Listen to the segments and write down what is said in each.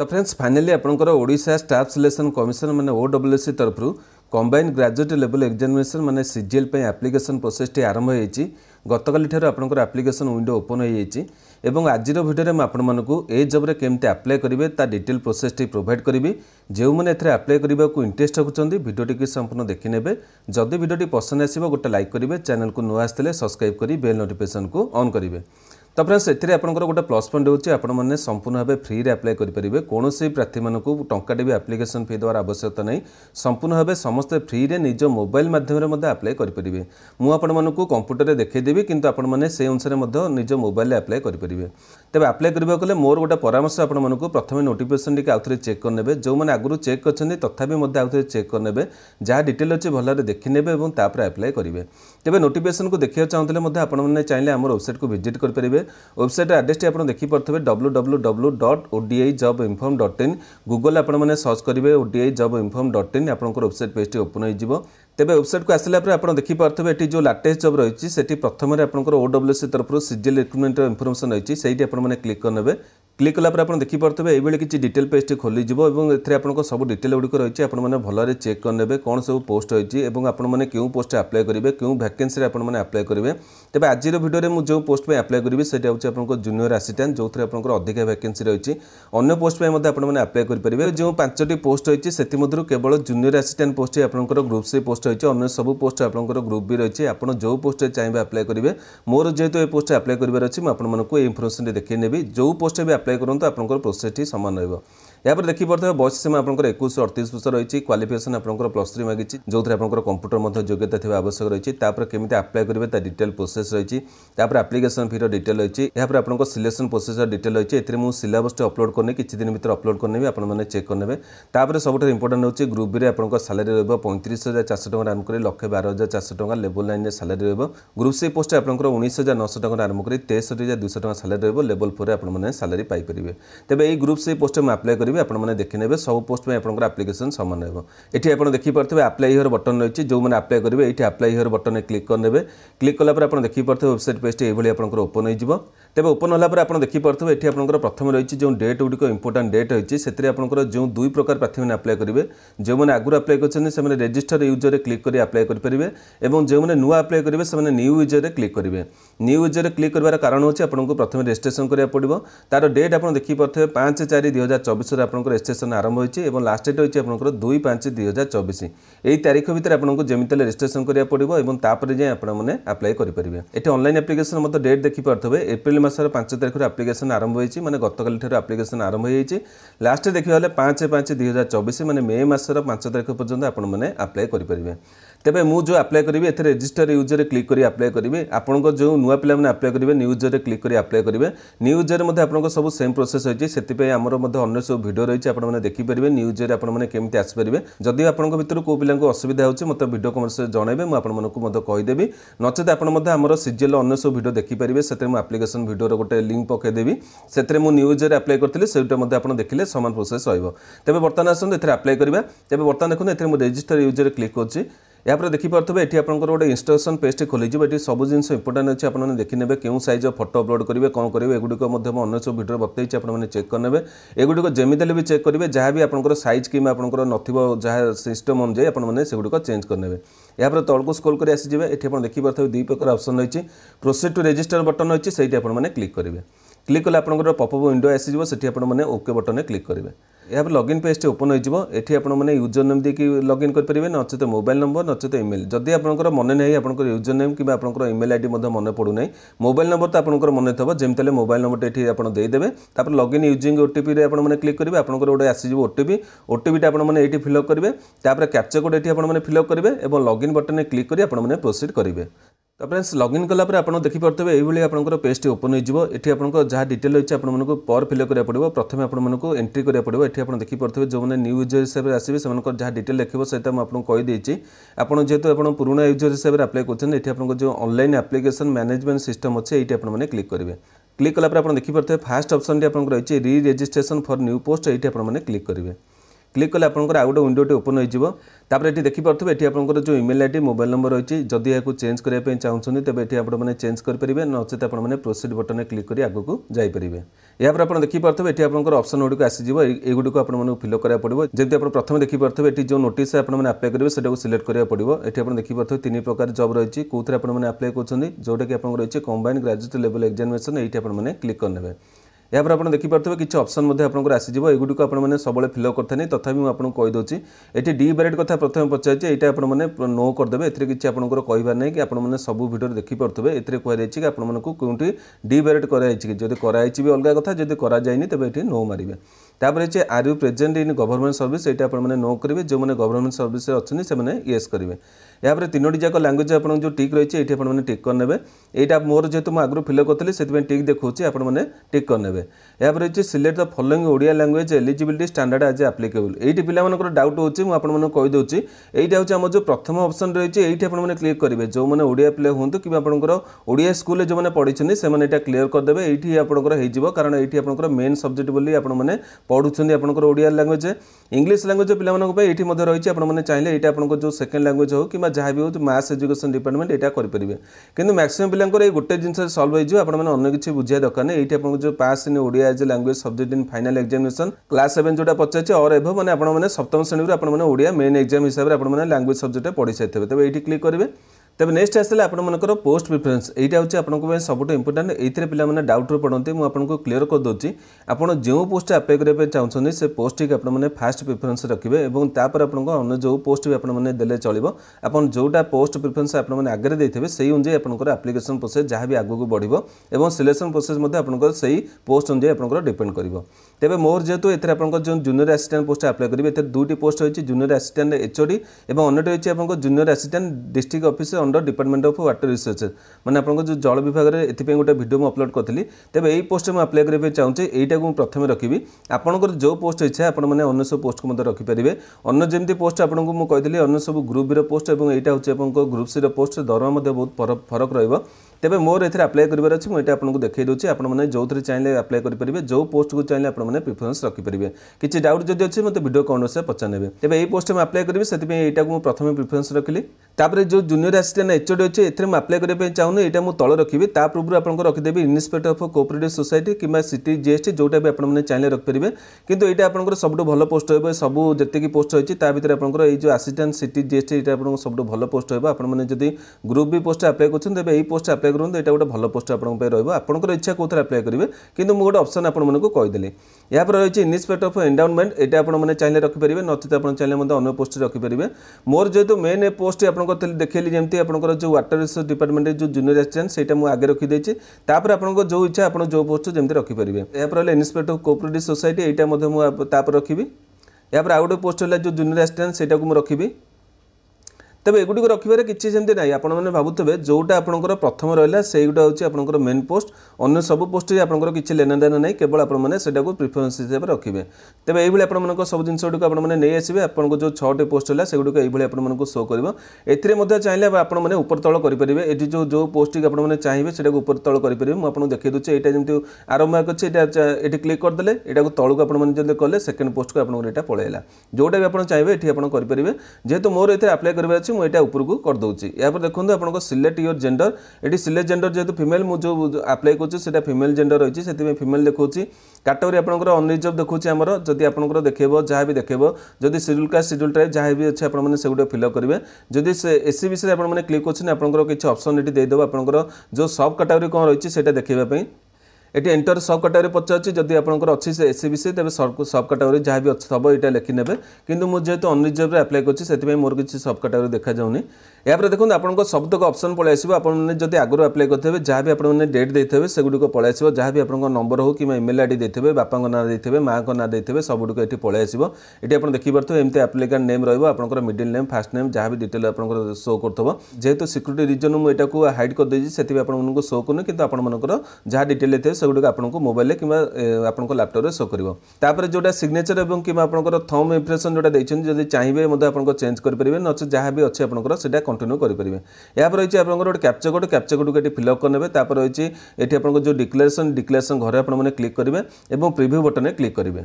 ତ friends finally ଆପଣଙ୍କର Odisha staff selection commission ମାନେ ଓ ଡବ୍ଲ୍ୟୁ ସି ତରଫରୁ କମ୍ବାଇନ୍ ଗ୍ରାଜୁଏଟ୍ ଲେବୁଲ୍ ଏକ୍ଜାମିନେସନ୍ ମାନେ ସିଜିଏଲ୍ ପାଇଁ ଆପ୍ଲିକେସନ୍ ପ୍ରୋସେସ୍ଟି ଆରମ୍ଭ ହୋଇଛି ଗତକାଲିଠାରୁ ଆପଣଙ୍କର ଆପ୍ଲିକେସନ୍ ୱିଣ୍ଡୋ ଓପନ୍ ହୋଇଯାଇଛି ଏବଂ ଆଜିର ଭିଡ଼ିଓରେ ମୁଁ ଆପଣମାନଙ୍କୁ ଏ ଜବ୍ରେ କେମିତି ଆପ୍ଲାଏ କରିବେ ତା ଡିଟେଲ୍ ପ୍ରୋସେସ୍ଟି ପ୍ରୋଭାଇଡ଼୍ କରିବି ଯେଉଁମାନେ ଏଥିରେ ଆପ୍ଲାଏ କରିବାକୁ ଇଣ୍ଟରେଷ୍ଟ ହେଉଛନ୍ତି ଭିଡ଼ିଓଟିକୁ ସମ୍ପୂର୍ଣ୍ଣ ଦେଖିନେବେ ଯଦି ଭିଡ଼ିଓଟି ପସନ୍ଦ ଆସିବ ଗୋଟେ ଲାଇକ୍ କରିବେ ଚ୍ୟାନେଲ୍କୁ ନୂଆ ଆସିଥିଲେ ସବସ୍କ୍ରାଇବ୍ କରି ବେଲ୍ ନୋଟିଫିକେସନ୍କୁ ଅନ୍ କରିବେ তাপরে সেটি আপনার গোটে প্লস পয়েন্ট হচ্ছে আপনার সম্পূর্ণ ভাবে ফ্রিরে আপ্লাই করে পেবে কৌশি প্রার্থী মানুষ টঙ্কাটি বি আপ্লিকেসন ফি দেওয়ার আবশ্যকতা নাই সম্পূর্ণ ভাবে সমস্তে ফ্রিরে নিজ মোবাইল মাধ্যমে মধ্যে আপ্লাই করে পেবে মু আপনার কম্পুটরে দেখাইদেবি কিন্তু আপনার সেই অনুসারে মধ্যে নিজ মোবাইলে আপ্লাই করে পেবে তবে আপ্লাই করা গেলে মোর গোটে পরামর্শ আপনার প্রথমে নোটিফিকেসনটিকে আউথরে চেক করে নেবে যে আগর চেক করছেন তথাপি মধ্যে আউথরে চেক করে নেবে যা ডিটেল অছে ভালরে দেখি নেবে এবং তাপরে আপ্লাই করবে তবে নোটিফিকেসনকে দেখা চাহুলে মধ্যে আপনার চাইলে আমার ওয়েবসাইটকে ভিজিট করে ওয়েবসাইট আড্রেসটি আপনার দেখিপারে W W W dot ODI job inform dot in Google আপনার সর্চ করবে ODI job inform dot in আপনার ওয়েবসাইট পেজটি ওপন হয়ে তবে ওয়েবসাইট আসলে পরে আপনার দেখিপারে এটি যে লাটেস্ট জব রয়েছে সেটি প্রথমে আপনার ওডব্লুসি তরফ সিজিএল রিক্রুটমেন্টর ইনফরমেসন রয়েছে সেইটি ক্লিক করে নেবে ক্লিক কলাপরে আপনার দেখিপারে এইভাবে কিছু ডিটেল পেজটি খোলিযোগ এবং এতে আপনার সব ডিটেল গুড়ি রয়েছে আপনার ভালরে চেক করে কোণ সব পোস্ট রয়েছে এবং আপনার কেউ পোস্টে আপ্লাই করবে কেউ ভ্যাকেন্সি আপনার আপ্লাই করবে তবে আজির ভিডিওরে মু যে পোস্ট আপ্লাই করবি সেটা হচ্ছে আপনার জুনিয়র আসিষ্টাট যে আপনার অধিকা ভ্যাকেন্সি রয়েছে অন্য পোস্ট আপনার আপ্লাই করে যে পাঁচটি পোস্ট রয়েছে সেমধ্যে কেবল জুনিয়র আসিষ্টাট পোস্ট আপনার গ্রুপ সি পোস্ট রয়েছে অন্য সব পোস্ট আপনার গ্রুপ বি রয়েছে আপনার যে পোস্টে চাইবে আপ্লাই করবে মোর যেহেতু এই পোস্টে আপ্লাই করবার অনেক আপনার এই ইনফরমেশনটি দেখে নেবি যে পোস্টে ଆପ୍ଲାଏ କରନ୍ତୁ ଆପଣଙ୍କର ପ୍ରୋସେସ୍ଟି ସମାନ ରହିବ ଏହାପରେ ଦେଖିପାରୁଥିବେ ବୟସ ସୀମା ଆପଣଙ୍କର ଏକୋଇଶରୁ ଅଠତିରିଶ ବର୍ଷ ରହିଛି କ୍ୱାଲିଫିକେସନ୍ ଆପଣଙ୍କର ପ୍ଲସ୍ ଥ୍ରୀ ମାଗିଛି ଯେଉଁଥିରେ ଆପଣଙ୍କର କମ୍ପ୍ୟୁଟର ମଧ୍ୟ ଯୋଗ୍ୟତା ଥିବା ଆବଶ୍ୟକ ରହିଛି ତାପରେ କେମିତି ଆପ୍ଲାଏ କରିବେ ତା ଡିଟେଲ୍ ପ୍ରୋସେସ୍ ରହିଛି ତାପରେ ଆପ୍ଲିକେସନ୍ ଫିର ଡିଟେଲ୍ ରହିଛି ଏହାପରେ ଆପଣଙ୍କ ସିଲେକ୍ସନ୍ ପ୍ରୋସେସ୍ର ଡିଟେଲ୍ ରହିଛି ଏଥିରେ ମୁଁ ସିଲାବସ୍ଟି ଅପଲୋଡ଼ କରିନି କିଛି ଦିନ ଭିତରେ ଅପଲୋଡ଼ କରିନେବି ଆପଣମାନେ ଚେକ୍ କରିନେବେ ତାପରେ ସବୁଠାରୁ ଇମ୍ପୋର୍ଟାଣ୍ଟ ହେଉଛି ଗ୍ରୁପ୍ ବିରେ ଆପଣଙ୍କ ସାଲାରୀ ରହିବ ପଇଁତିରିଶ ହଜାର ଚାରିଶହ ଟଙ୍କାରୁ ଆରମ୍ଭ କରି ଲକ୍ଷେ ବାର ହଜାର ଚାରିଶହ ଟଙ୍କା ଲେବଲ୍ ଲାଇନ୍ରେ ସାଲାରୀ ରହିବ ଗ୍ରୁପ୍ ସି ପୋଷ୍ଟରେ ଆପଣଙ୍କର ଉଣେଇଶ ହଜାର ନଅଶହ ଟଙ୍କାରୁ ଆରମ୍ଭ କରି ତେଷଠି ହଜାର ଦୁଇଶହ ଟଙ୍କା ସାଲାରୀ ରହିବ ଲେବଲ୍ ଫୋର୍ରେ ଆପଣମାନେ ସାଲାରୀ ପାଇପାରିବେ ତେବେ ଏହି ଗ୍ରୁପ୍ ସି ପୋଷ୍ଟରେ ମୁଁ ଆପ୍ଲାଏ କରିବି କରିବେ ଆପଣମାନେ ଦେଖିନେବେ ସବୁ ପୋଷ୍ଟ ପାଇଁ ଆପଣଙ୍କର ଆପ୍ଲିକେସନ୍ ସମାନ ରହିବ ଏଠି ଆପଣ ଦେଖିପାରୁଥିବେ ଆପ୍ଲାଏ ହିଅର୍ ବଟନ୍ ରହିଛି ଯେଉଁମାନେ ଆପ୍ଲାଏ କରିବେ ଏଇଠି ଆପ୍ଲାଏ ହିଅର୍ ବଟନ୍ରେ କ୍ଲିକ୍ କରିନେବେ କ୍ଲିକ୍ କଲା ପରେ ଆପଣ ଦେଖିପାରୁଥିବେ ୱେବସାଇଟ୍ ପେଜ୍ଟି ଏଇଭଳି ଆପଣଙ୍କର ଓପନ୍ ହୋଇଯିବ তেবে ওপন হলা পরে আপনার দেখিপারে এটি আপনার প্রথমে রয়েছে যে ডেট গুড়ি ইম্পর্টাট ডেট রয়েছে সেটি আপনার যে দুই প্রকার প্রার্থী মানে আপ্লাই করবে যে আগুন আপ্লাই করছেন সে রেজিষ্টর ইউজরে ক্লিক করে আপ্লাই করে এবং যে নূয়া আপ্লাই করবে সে নিউ ইউজরে ক্লিক করবে নিউ ইউজরে ক্লিক করবার কারণ হচ্ছে আপনার প্রথমে রেজিষ্ট্রেসন করা পড়ব তার ডেট আপনার দেখিপারে পাঁচ চারি দুই হাজার চবিশে আপনার রেজিষ্ট্রেসন আরম্ভ হয়েছে এবং লাস্ট ডেট হচ্ছে আপনার দুই পাঁচ দুই হাজার চবিশ এই তারিখ ভিতরে আপনার যেমি হলে রেজিষ্ট্রেসন করা পড়ব এবং তাপরে যাই আপনার আপ্লাই করে পারবে এটি অনলাইন আপ্লিকেসন মতো ডেট দেখিপারে এপ্রিল মাসের পাঁচ তারিখর আপ্লিকেসন আরম্ভ হয়েছে মানে গতকাল ঠার আপ্লিকেসন আরম্ভ হয়েছে লাস্ট দেখা হলে পাঁচ পাঁচ দুই হাজার চবিশ মানে মে মাসের পাঁচ তারিখ পর্যন্ত আপনার আপ্লাই করে পারবে ତେବେ ମୁଁ ଯେଉଁ ଆପ୍ଲାଏ କରିବି ଏଥିରେ ରେଜିଷ୍ଟର ୟୁଜର୍ରେ କ୍ଲିକ୍ କରି ଆପ୍ଲାଏ କରିବେ ଆପଣଙ୍କ ଯେଉଁ ନୂଆ ପିଲାମାନେ ଆପ୍ଲାଏ କରିବେ ନ୍ୟୁଜ୍ରେ କ୍ଲିକ୍ କରି ଆପ୍ଲାଏ କରିବେ ନ୍ୟୁଜ୍ରେ ମଧ୍ୟ ଆପଣଙ୍କ ସବୁ ସେମ୍ ପ୍ରୋସେସ୍ ରହିଛି ସେଥିପାଇଁ ଆମର ମଧ୍ୟ ଅନ୍ୟ ସବୁ ଭିଡ଼ିଓ ରହିଛି ଆପଣମାନେ ଦେଖିପାରିବେ ନ୍ୟୁଜ୍ରେ ଆପଣମାନେ କେମିତି ଆସିପାରିବେ ଯଦି ଆପଣଙ୍କ ଭିତରୁ କେଉଁ ପିଲାଙ୍କୁ ଅସୁବିଧା ହେଉଛି ମୋତେ ଭିଡ଼ିଓ କମର୍ସରେ ଜଣାଇବେ ମୁଁ ଆପଣମାନଙ୍କୁ ମଧ୍ୟ କହିଦେବି ନଚେତ୍ ଆପଣ ମଧ୍ୟ ଆମର ସିଜିଏଲ୍ ଅନ୍ୟ ସବୁ ଭିଡ଼ିଓ ଦେଖିପାରିବେ ସେଥିରେ ମୁଁ ଆପ୍ଲିକେସନ୍ ভিডিওর গোটে লিঙ্ক পকাইদেবি ସେଥିରେ ମୁଁ ନ୍ୟୁଜ୍ରେ ଆପ୍ଲାଏ କରିଥିଲି ସେଇଟା ମଧ୍ୟ ଆପଣ ଦେଖିଲେ ସମାନ ପ୍ରୋସେସ୍ ରହିବ ତେବେ ବର୍ତ୍ତମାନ ଆସନ୍ତୁ ଏଥିରେ ଆପ୍ଲାଏ କରିବା ତେବେ ବର୍ତ୍ତମାନ ଦେଖନ୍ତୁ ଏଥିରେ ମୁଁ ରେଜିଷ୍ଟର ୟୁଜ୍ରେ କ୍ଲିକ୍ କରୁଛି ଏହାପରେ ଦେଖିପାରୁଥିବେ ଏଠି ଆପଣଙ୍କର ଗୋଟେ ଇନଷ୍ଟ୍ରକ୍ସନ୍ ପେଜ୍ଟି ଖୋଲିଯିବ ଏଠି ସବୁ ଜିନିଷ ଇମ୍ପୋର୍ଟାଣ୍ଟ ଅଛି ଆପଣମାନେ ଦେଖିନେବେ କେଉଁ ସାଇଜ୍ର ଫଟୋ ଅପଲୋଡ଼ କରିବେ କ'ଣ କରିବେ ଏଗୁଡ଼ିକ ମଧ୍ୟ ମୁଁ ଅନ୍ୟ ସବୁ ଭିଡ଼ିଓରେ ବତେଇଛି ଆପଣମାନେ ଚେକ୍ କରିନେବେ ଏଗୁଡ଼ିକ ଯେମିତି ହେଲେ ବି ଚେକ୍ କରିବେ ଯାହା ବି ଆପଣଙ୍କର ସାଇଜ୍ କିମ୍ବା ଆପଣଙ୍କର ନଥିବ ଯାହା ସିଷ୍ଟମ୍ ଅନୁଯାୟୀ ଆପଣମାନେ ସେଗୁଡ଼ିକ ଚେଞ୍ଜ କରିନେବେ ଏହାପରେ ତଳକୁ ସ୍କ୍ରୋଲ୍ କରି ଆସିଯିବେ ଏଠି ଆପଣ ଦେଖିପାରୁଥିବେ ଦୁଇ ପ୍ରକାର ଅପସନ୍ ରହିଛି ପ୍ରୋସେସ୍ ଟୁ ରେଜିଷ୍ଟର୍ ବଟନ୍ ଅଛି ସେଇଠି ଆପଣମାନେ କ୍ଲିକ୍ କରିବେ ক্লিক কলে আপনার পপঅপ উইন্ডো আসিযোগ সেটি আপনার ওকে বটনে ক্লিক করবে ଏହାପରେ ଲଗ୍ଇନ୍ ପେଜ୍ଟି ଓପନ୍ ହୋଇଯିବ ଏଠି ଆପଣମାନେ ୟୁଜର୍ ନେମ୍ ଦେଇକି ଲଗ୍ଇନ୍ କରିପାରିବେ ନଚେତ ମୋବାଇଲ୍ ନମ୍ବର ନଚେତ ଇମେଲ୍ ଯଦି ଆପଣଙ୍କର ମନେ ନାହିଁ ଆପଣଙ୍କର ୟୁଜର୍ ନେମ୍ କିମ୍ବା ଆପଣଙ୍କର ଇମେଲ୍ ଆଇଡ଼ି ମଧ୍ୟ ମନେ ପଡ଼ୁନାହିଁ ମୋବାଇଲ୍ ନମ୍ବର ତ ଆପଣଙ୍କର ମନେ ଥିବ ଯେମିତି ହେଲେ ମୋବାଇଲ୍ ନମ୍ବରଟା ଏଠି ଆପଣ ଦେଇଦେବେ ତାପରେ ଲଗ୍ଇନ୍ ୟୁଜିଂ ଓଟିପିରେ ଆପଣମାନେ କ୍ଲିକ୍ କରିବେ ଆପଣଙ୍କର ଗୋଟେ ଆସିଯିବ ଓଟିପି ଓଟିପିଟା ଆପଣମାନେ ଏଠି ଫିଲ୍ଅପ୍ କରିବେ ତାପରେ କ୍ୟାପ୍ଚର୍ କୋଡ଼୍ ଏଠି ଆପଣମାନେ ଫିଲ୍ଅପ୍ କରିବେ ଏବଂ ଲଗ୍ଇନ୍ ବଟନ୍ରେ କ୍ଲିକ୍ କରି ଆପଣମାନେ ପ୍ରୋସିଡ଼୍ କରିବେ তো फ्रेंड्स লগइन कला पर आपण देखि परतबे एभली आपनकर पेज ओपन होई जिवो एठी आपनकर जहा डिटेल होई छै आपण मनकु पर फिल करिया पड़िबो प्रथमे आपण मनकु एंट्री करिया पड़िबो एठी आपण देखि परतबे जो माने न्यू यूजर हिसाब रे आसीबे सेमनकर जहा डिटेल लेखिबो सेटा हम आपन कहि देई छी आपण जेतु आपण पुराना यूजर हिसाब रे अप्लाई करछन एठी आपनकर जो ऑनलाइन एप्लीकेशन मैनेजमेंट सिस्टम अछि एठी आपण माने क्लिक करबे क्लिक कला पर आपण देखि परतबे फर्स्ट ऑप्शन रे आपनकर रहि छै री रजिस्ट्रेशन फॉर न्यू पोस्ट एठी आपण माने क्लिक करबे ক্লিক কলে আপনার আউ গোটে উইন্ডোটি ওপন হয়ে তাপরে এটি দেখিপারে এটি আপনার যে ইমেল আইডি মোবাইল নম্বর রয়েছে যদি এখন চেঞ্জ করা চাহুন তবে এটি আপনার চেঞ্জ করে পেবে নচেত আপনার প্রোসিড বটনে ক্লিক করে আগুক যাইপারে এরপরে আপনার দেখিপারে এটি আপনার অপসন গুড়ি আসিযোগ এইগুড়ি আপনার ফিল করা পড়ব যেমনি আপনার প্রথমে দেখিপারে এটি যে নোটিস আপনার আপ্লাই করবে সেটা সিলেক্ট করা পড়ব এটি আপনার দেখিপারে তিন প্রকার জব রয়েছে কেউথে আপনার আপ্লাই করছেন যেটা কি আপনার রয়েছে কম্বাইন গ্রাজুয়েট লেভেল এক্সামিনেসন এইটি আপনার ক্লিক করে নেবে ଏହାପରେ ଆପଣ ଦେଖିପାରୁଥିବେ କିଛି ଅପସନ୍ ମଧ୍ୟ ଆପଣଙ୍କର ଆସିଯିବ ଏଗୁଡ଼ିକୁ ଆପଣମାନେ ସବୁବେଳେ ଫିଲ୍ଅପ୍ କରିଥାନ୍ତି ତଥାପି ମୁଁ ଆପଣଙ୍କୁ କହିଦେଉଛି ଏଠି ଡି ବ୍ୟାରେଟ୍ କଥା ପ୍ରଥମେ ପଚାରିଛି ଏଇଟା ଆପଣମାନେ ନୋ କରିଦେବେ ଏଥିରେ କିଛି ଆପଣଙ୍କର କହିବାର ନାହିଁ କି ଆପଣମାନେ ସବୁ ଭିଡ଼ିଓରେ ଦେଖିପାରୁଥିବେ ଏଥିରେ କୁହାଯାଇଛି କି ଆପଣମାନଙ୍କୁ କେଉଁଠି ଡି ବ୍ୟାରେଟ୍ କରାଯାଇଛି କି ଯଦି କରାଯାଇଛି ବି ଅଲଗା କଥା ଯଦି କରାଯାଇନି ତେବେ ଏଠି ନୋ ମାରିବେ ତାପରେ ଅଛି are you present in government service ଏଇଟା ଆପଣମାନେ ନୋ କରିବେ ଯେଉଁମାନେ ଗଭର୍ଣ୍ଣମେଣ୍ଟ ସର୍ଭିସରେ ଅଛନ୍ତି ସେମାନେ ୟେସ୍ କରିବେ ଏହାପରେ ତିନୋଟି ଯାକ ଲାଙ୍ଗୁଏଜ୍ ଆପଣଙ୍କ ଯେଉଁ ଟିକ୍ ରହିଛି ଏଇଠି ଆପଣମାନେ ଟିକ୍ କରିନେବେ ଏଇଟା ମୋର ଯେହେତୁ ମୁଁ ଆଗରୁ ଫିଲ୍ଅପ୍ କରିଥିଲି ସେଥିପାଇଁ ଟିକ୍ ଦେଖାଉଛି ଆପଣମାନେ ଟିକ୍ କରିନେବେ ନେବେ ଏହାପରେ ହେଉଛି select the following Odia language eligibility standard ଆଜି ଆପ୍ଲିକେବୁଲ୍ ଏଇଠି ପିଲାମାନଙ୍କର ଡାଉଟ୍ ହେଉଛି ମୁଁ ଆପଣମାନଙ୍କୁ କହିଦେଉଛି ଏଇଟା ହେଉଛି ଆମର ଯେଉଁ ପ୍ରଥମ ଅପସନ୍ ରହିଛି ଏଇଠି ଆପଣମାନେ କ୍ଲିକ୍ କରିବେ ଯେଉଁମାନେ ଓଡ଼ିଆ ପିଲା ହୁଅନ୍ତୁ କିମ୍ବା ଆପଣଙ୍କର ଓଡ଼ିଆ ସ୍କୁଲରେ ଯେଉଁମାନେ ପଢ଼ିଛନ୍ତି ସେମାନେ ଏଇଟା କ୍ଲିୟର କରିଦେବେ ଏଇଠି ଆପଣଙ୍କର ହେଇଯିବ କାରଣ ଏଇଠି ଆପଣଙ୍କର ମେନ୍ ସବଜେକ୍ଟ ବୋଲି ଆପଣମାନେ ପଢ଼ୁଛନ୍ତି ଆପଣଙ୍କର ଓଡ଼ିଆ ଲାଙ୍ଗୁଏଜ୍ ଇଂଲିଶ ଲାଙ୍ଗୁଏଜ୍ ପିଲାମାନଙ୍କ ପାଇଁ ଏଇଠି ମଧ୍ୟ ରହିଛି ଆପଣମାନେ ଚାହିଁଲେ ଏଇଟା ଆପଣଙ୍କର ଯେଉଁ ସେକେଣ୍ଡ ଲାଙ୍ଗୁଏଜ୍ ହେଉ କିମ୍ବା ଯାହା ବି ହେଉ ମାସ୍ ଏଜୁକେସନ୍ ଡିପାର୍ଟମେଣ୍ଟ ଏଇଟା କରିପାରିବେ କିନ୍ତୁ ମ୍ୟାକ୍ସିମମ୍ ପିଲାଙ୍କର ଏଇ ଗୋଟେ ଜିନିଷ ସଲ୍ଭ ହେଇଯିବ ଆପଣମାନେ ଅନ୍ୟ କିଛି ବୁଝିବା ଦରକାର ନାହିଁ ଏଇଠି ଆପଣଙ୍କୁ ଯେଉଁ pass class in Odia as a language subject in final examination class 7 जोटा पचाचे और एभव माने आपण माने सप्तम श्रेणी रे आपण माने ओडिया मेन एग्जाम हिसाब रे आपण माने लैंग्वेज सब्जेक्ट पढि साइतबे तबे एठी क्लिक करबे ତେବେ ନେକ୍ସଟ ଆସିଲେ ଆପଣମାନଙ୍କର ପୋଷ୍ଟ ପ୍ରିଫରେନ୍ସ ଏଇଟା ହେଉଛି ଆପଣଙ୍କ ପାଇଁ ସବୁଠୁ ଇମ୍ପୋର୍ଟାଣ୍ଟ ଏଇଥିରେ ପିଲାମାନେ ଡାଉଟ୍ରେ ପଡ଼ନ୍ତି ମୁଁ ଆପଣଙ୍କୁ କ୍ଲିୟର କରିଦେଉଛି ଆପଣ ଯେଉଁ ପୋଷ୍ଟ ଆପ୍ଲାଏ କରିବା ପାଇଁ ଚାହୁଁଛନ୍ତି ସେ ପୋଷ୍ଟଟିକି ଆପଣମାନେ ଫାଷ୍ଟ ପ୍ରିଫରେନ୍ସ ରଖିବେ ଏବଂ ତାପରେ ଆପଣଙ୍କ ଅନ୍ୟ ଯେଉଁ ପୋଷ୍ଟ ବି ଆପଣମାନେ ଦେଲେ ଚଳିବ ଆପଣ ଯେଉଁଟା ପୋଷ୍ଟ ପ୍ରିଫରେନ୍ସ ଆପଣମାନେ ଆଗରେ ଦେଇଥିବେ ସେଇ ଅନୁଯାୟୀ ଆପଣଙ୍କର ଆପ୍ଲିକେସନ୍ ପ୍ରୋସେସ୍ ଯାହା ବି ଆଗକୁ ବଢ଼ିବ ଏବଂ ସିଲେକ୍ସନ୍ ପ୍ରୋସେସ୍ ମଧ୍ୟ ଆପଣଙ୍କର ସେଇ ପୋଷ୍ଟ ଅନୁଯାୟୀ ଆପଣଙ୍କର ଡିପେଣ୍ଡ କରିବ ତେବେ ମୋର ଯେହେତୁ ଏଥିରେ ଆପଣଙ୍କ ଯେଉଁ ଜୁନିୟର ଆସିଷ୍ଟାଣ୍ଟ ପୋଷ୍ଟ ଆପ୍ଲାଏ କରିବେ ଏଥିରେ ଦୁଇଟି ପୋଷ୍ଟ ରହିଛି ଜୁନିୟର ଆସିଷ୍ଟାଣ୍ଟ ଏଚ୍ଓଡ଼ି ଏବଂ ଅନ୍ୟଟି ରହିଛି ଆପଣଙ୍କ junior assistant district officer under department of water resources ମାନେ ଆପଣଙ୍କ ଯେଉଁ ଜଳ ବିଭାଗରେ ଏଥିପାଇଁ ଗୋଟେ ଭିଡ଼ିଓ ମୁଁ ଅପଲୋଡ଼ କରିଥିଲି ତେବେ ଏହି ପୋଷ୍ଟ ମୁଁ ଆପ୍ଲାଏ କରିବା ପାଇଁ ଚାହୁଁଛି ଏଇଟାକୁ ମୁଁ ପ୍ରଥମେ ରଖିବି ଆପଣଙ୍କର ଯେଉଁ ପୋଷ୍ଟ ଇଚ୍ଛା ଆପଣମାନେ ଅନ୍ୟ ସବୁ ପୋଷ୍ଟକୁ ମଧ୍ୟ ରଖିପାରିବେ ଅନ୍ୟ ଯେମିତି ପୋଷ୍ଟ ଆପଣଙ୍କୁ ମୁଁ କହିଥିଲି ଅନ୍ୟ ସବୁ ଗ୍ରୁପ୍ ବିର ପୋଷ୍ଟ ଏବଂ ଏଇଟା ହେଉଛି ଆପଣଙ୍କ ଗ୍ରୁପ୍ ସିର ପୋଷ୍ଟ ଦରମା ମଧ୍ୟ ବହୁତ ଫରକ ରହିବ ତେବେ ମୋର ଏଥିରେ ଆପ୍ଲାଏ କରିବାର ଅଛି ମୁଁ ଏଇଟା ଆପଣଙ୍କୁ ଦେଖାଇ ଦେଉଛି ଆପଣମାନେ ଯେଉଁଥିରେ ଚାହିଁଲେ ଆପ୍ଲାଏ କରିପାରିବେ ଯେଉଁ ପୋଷ୍ଟକୁ ଚାହିଁଲେ ଆପଣମାନେ ପ୍ରିଫରେନ୍ସ ରଖିପାରିବେ କିଛି ଡାଉଟ୍ ଯଦି ଅଛି ମୋତେ ଭିଡ଼ିଓ କମେଣ୍ଟ ପଚାରି ନେବେ ତେବେ ଏଇ ପୋଷ୍ଟରେ ମୁଁ ଆପ୍ଲାଏ କରିବି ସେଥିପାଇଁ ଏଇଟାକୁ ମୁଁ ପ୍ରଥମେ ପ୍ରିଫରେନ୍ସ ରଖିଲି তাপরে যে জুনিয়র আসিষ্টাଣ୍ଟ ଏଚଓଡି ଅଛି ଏଥିରେ ମୁଁ ଆପ୍ଲାଏ କରିବା ପାଇଁ ଚାହୁଁନି ଏଇଟା ମୁଁ ତଳେ ରଖିବି ତା ପୂର୍ବରୁ ଆପଣଙ୍କୁ ରଖିଦେବି ଇନ୍ସପେକ୍ଟର ଅଫ୍ କୋଅପରେଟିଭ୍ ସୋସାଇଟି କିମ୍ବା ସିଟି ଜିଏସ୍ଟି ଯେଉଁଟା ବି ଆପଣମାନେ ଚାହିଁଲେ ରଖିପାରିବେ କିନ୍ତୁ ଏଇଟା ଆପଣଙ୍କର ସବୁଠୁ ଭଲ ପୋଷ୍ଟ ରହିବ ସବୁ ଯେତିକି ପୋଷ୍ଟ ରହିଛି ତା ଭିତରେ ଆପଣଙ୍କର ଏଇ ଯେଉଁ ଆସିଷ୍ଟାଣ୍ଟ ସିଟି ଜିଏସ୍ଟି ଏଇଟା ଆପଣଙ୍କୁ ସବୁଠୁ ଭଲ ପୋଷ୍ଟ ରହିବ ଆପଣମାନେ ଯଦି ଗ୍ରୁପ୍ ବି ପୋଷ୍ଟ ଆପ୍ଲାଏ କରୁଛନ୍ତି ତେବେ ଏଇ ପୋଷ୍ଟ ଆପ୍ଲାଏ କରନ୍ତୁ ଏଇଟା ଗୋଟେ ଭଲ ପୋଷ୍ଟ ଆପଣଙ୍କ ପାଇଁ ରହିବ ଆପଣଙ୍କର ଇଚ୍ଛା କେଉଁଥିରେ ଆପ୍ଲାଏ କରିବେ କିନ୍ତୁ ମୁଁ ଗୋଟେ ଅପସନ୍ ଆପଣମାନଙ୍କୁ କହିଦେଲି ଏହାପରେ ରହିଛି ଇନ୍ସପେକ୍ଟ ଅଫ୍ ଏଣ୍ଡାଉନମେଣ୍ଟ ଏଇଟା ଆପଣମାନେ ଚାହିଁଲେ ରଖିପାରିବେ ନଚେତ ଆପଣ ଚାହିଁଲେ ମଧ୍ୟ ଅନ୍ୟ ପୋଷ୍ଟରେ ରଖିପାରିବେ ମୋର ଯେହେତୁ ମେନ୍ ଏ ପୋଷ୍ଟ ଆପଣଙ୍କ ଦେଖେଇଲି ଯେମିତି ଆପଣଙ୍କର ଯେଉଁ ୱାଟର ରିସୋର୍ସ ଡିପାର୍ଟମେଣ୍ଟରେ ଯେଉଁ ଜୁନିୟର ଆସିଛନ୍ତି ସେଇଟା ମୁଁ ଆଗେ ରଖିଦେଇଛି ତାପରେ ଆପଣଙ୍କ ଯେଉଁ ଇଚ୍ଛା ଆପଣ ଯେଉଁ ପୋଷ୍ଟ ଯେମିତି ରଖିପାରିବେ ଏହାପରେ ହେଲେ ଇନ୍ସପେକ୍ଟ ଅଫ୍ କୋପରେଟିଭ୍ ସୋସାଇଟି ଏଇଟା ମଧ୍ୟ ମୁଁ ତାପରେ ରଖିବି ଏହାପରେ ଆଉ ଗୋଟେ ପୋଷ୍ଟ ହେଲା ଯେଉଁ ଜୁନିୟର ଆସିଷ୍ଟାଣ୍ଟ ସେଇଟାକୁ ମୁଁ ରଖିବି ତେବେ ଏଗୁଡ଼ିକୁ ରଖିବାରେ କିଛି ସେମିତି ନାହିଁ ଆପଣମାନେ ଭାବୁଥିବେ ଯେଉଁଟା ଆପଣଙ୍କର ପ୍ରଥମ ରହିଲା ସେଇଗୁଟା ହେଉଛି ଆପଣଙ୍କର ମେନ୍ ପୋଷ୍ଟ ଅନ୍ୟ ସବୁ ପୋଷ୍ଟରେ ଆପଣଙ୍କର କିଛି ଲେନାଦେନା ନାହିଁ କେବଳ ଆପଣମାନେ ସେଟାକୁ ପ୍ରିଫରେନ୍ସ ହିସାବରେ ରଖିବେ ତେବେ ଏଇଭଳି ଆପଣମାନଙ୍କ ସବୁ ଜିନିଷଗୁଡ଼ିକୁ ଆପଣମାନେ ନେଇ ଆସିବେ ଆପଣଙ୍କୁ ଯେଉଁ ଛଅଟି ପୋଷ୍ଟ ହେଲା ସେଗୁଡ଼ିକୁ ଏଇଭଳି ଆପଣମାନଙ୍କୁ ଶୋ କରିବ ଏଥିରେ ମଧ୍ୟ ଚାହିଁଲେ ଆପଣମାନେ ଉପର ତଳ କରିପାରିବେ ଏଠି ଯେଉଁ ଯେଉଁ ପୋଷ୍ଟଟିକୁ ଆପଣମାନେ ଚାହିଁବେ ସେଟାକୁ ଉପର ତଳ କରିପାରିବେ ମୁଁ ଆପଣଙ୍କୁ ଦେଖାଇ ଦେଉଛି ଏଇଟା ଯେମିତି ଆରମ୍ଭ ମାର୍କ ଅଛି ଏଇଟା ଏଠି କ୍ଲିକ୍ କରିଦେଲେ ଏଇଟାକୁ ତଳକୁ ଆପଣମାନେ ଯଦି କଲେ ସେକେଣ୍ଡ ପୋଷ୍ଟକୁ ଆପଣଙ୍କର ଏଇଟା ପଳେଇଲା ଯେଉଁଟା ବି ଆପଣ ଚାହିଁବେ ଏଠି ଆପଣ କରିପାରିବେ ଯେହେତୁ ମୋର ଏଥିରେ ଆପ୍ଲାଏ କରିବାର ଅଛି ମୁଁ ଏଇଟା ଉପରକୁ କରିଦେଉଛି ଏହାପରେ ଦେଖନ୍ତୁ ଆପଣଙ୍କ ସିଲେକ୍ଟ ୟୋର୍ ଜେଣ୍ଡର ଏଠି ସିଲେକ୍ଟ ଜେଣ୍ଡର ଯେହେତୁ ଫିମେଲ୍ ମୁଁ ଯେଉଁ ଆପ୍ଲାଏ କରୁଛି ସେଇଟା ଫିମେଲ୍ ଜେଣ୍ଡର ରହିଛି ସେଥିପାଇଁ ଫିମେଲ୍ ଦେଖାଉଛି କାଟେଗୋରୀ ଆପଣଙ୍କର ଅନରିଜର୍ଭ ଦେଖାଉଛି ଆମର ଯଦି ଆପଣଙ୍କର ଦେଖେଇବ ଯାହା ବି ଦେଖେଇବ ଯଦି ସିଡ୍ୟୁଲ୍ କାଷ୍ଟ ସିଡ୍ୟୁଲ୍ ଟ୍ରାଇବ୍ ଯାହା ବି ଅଛି ଆପଣମାନେ ସେଗୁଡ଼ା ଫିଲ୍ଅପ୍ କରିବେ ଯଦି ସେ ଏସ୍ସି ବିଷୟରେ ଆପଣମାନେ କ୍ଲିକ୍ କରୁଛନ୍ତି ଆପଣଙ୍କର କିଛି ଅପସନ୍ ଏଠି ଦେଇଦେବ ଆପଣଙ୍କର ଯେଉଁ ସବ୍ କାଟାଗୋରୀ କ'ଣ ରହିଛି ସେଇଟା ଦେଖେଇବା ପାଇଁ এটি এন্টার সব ক্যাটাগোরি পচারছি যদি আপনার অছি সে এসি বিসি তবে সব ক্যাটাগোরি যা বি অছি থব এটা নেবে কিন্তু মু যেহেতু অনরিজর্ভে আপ্লাই করছি সেপাই মোর কিছু সব ক্যাটাগোরি দেখা যাওনি ଏହାପରେ ଦେଖନ୍ତୁ ଆପଣଙ୍କ ସବୁତକ ଅପସନ୍ ପଳାଇ ଆସିବ ଆପଣମାନେ ଯଦି ଆଗରୁ ଆପ୍ଲାଏ କରିଥିବେ ଯାହା ବି ଆପଣମାନେ ଡେଟ୍ ଦେଇଥିବେ ସେଗୁଡ଼ିକ ପଳାଇ ଆସିବ ଯାହା ବି ଆପଣଙ୍କ ନମ୍ବର ହେଉ କିମ୍ବା ଇମେଲ୍ ଆଇଡ଼ି ଦେଇଥିବେ ବାପାଙ୍କ ନାଁ ଦେଇଥିବେ ମାଆଙ୍କ ନାଁ ଦେଇଥିବେ ସବୁଗୁଡ଼ିକ ଏଠି ପଳାଇ ଆସିବ ଏଠି ଆପଣ ଦେଖିପାରୁଥିବେ ଏମିତି ଆପ୍ଲିକାଣ୍ଟ ନେମ୍ ରହିବ ଆପଣଙ୍କର ମିଡ଼ିଲ୍ ନେମ୍ ଫାଷ୍ଟ ନେମ୍ ଯାହା ବି ଡିଟେଲ୍ ଆପଣଙ୍କର ଶୋ କରୁଥିବ ଯେହେତୁ ସିକ୍ୟୁରିଟି ରିଜନ୍ ମୁଁ ଏଟାକୁ ହାଇଡ୍ କରିଦେଇଛି ସେଥିପାଇଁ ଆପଣମାନଙ୍କୁ ଶୋ କରୁନି କିନ୍ତୁ ଆପଣମାନଙ୍କର ଯାହା ଡିଟେଲ୍ ଥିବେ ସେଗୁଡ଼ିକ ଆପଣଙ୍କୁ ମୋବାଇଲରେ କିମ୍ବା ଆପଣଙ୍କ ଲ୍ୟାପଟପ୍ରେ ଶୋ କରିବ ତାପରେ ଯେଉଁଟା ସିଗ୍ନେଚର୍ ଏବଂ କିମ୍ବା ଆପଣଙ୍କର ଥମ୍ ଇମ୍ପ୍ରେସନ୍ ଯେଉଁଟା ଦେଇଛନ୍ତି ଯଦି ଚାହିଁବେ ମଧ୍ୟ ଆପଣଙ୍କ ଚେଞ୍ଜ କରିପାରିବେ ନଚେତ୍ ଯାହା ବି ଅଛି ଆପଣଙ୍କର ସେଇଟା অন্তন করি পারিবে ইয়া পর হইছে আপোনক ক্যাপচা গড ক্যাপচা গড গটি ফিল আপ করনেবে তা পর হইছে এটি আপোনক যে ডিক্লেریشن ডিক্লেریشن ঘরে আপোনমনে ক্লিক করিবে এবম প্রিভিউ বাটনে ক্লিক করিবে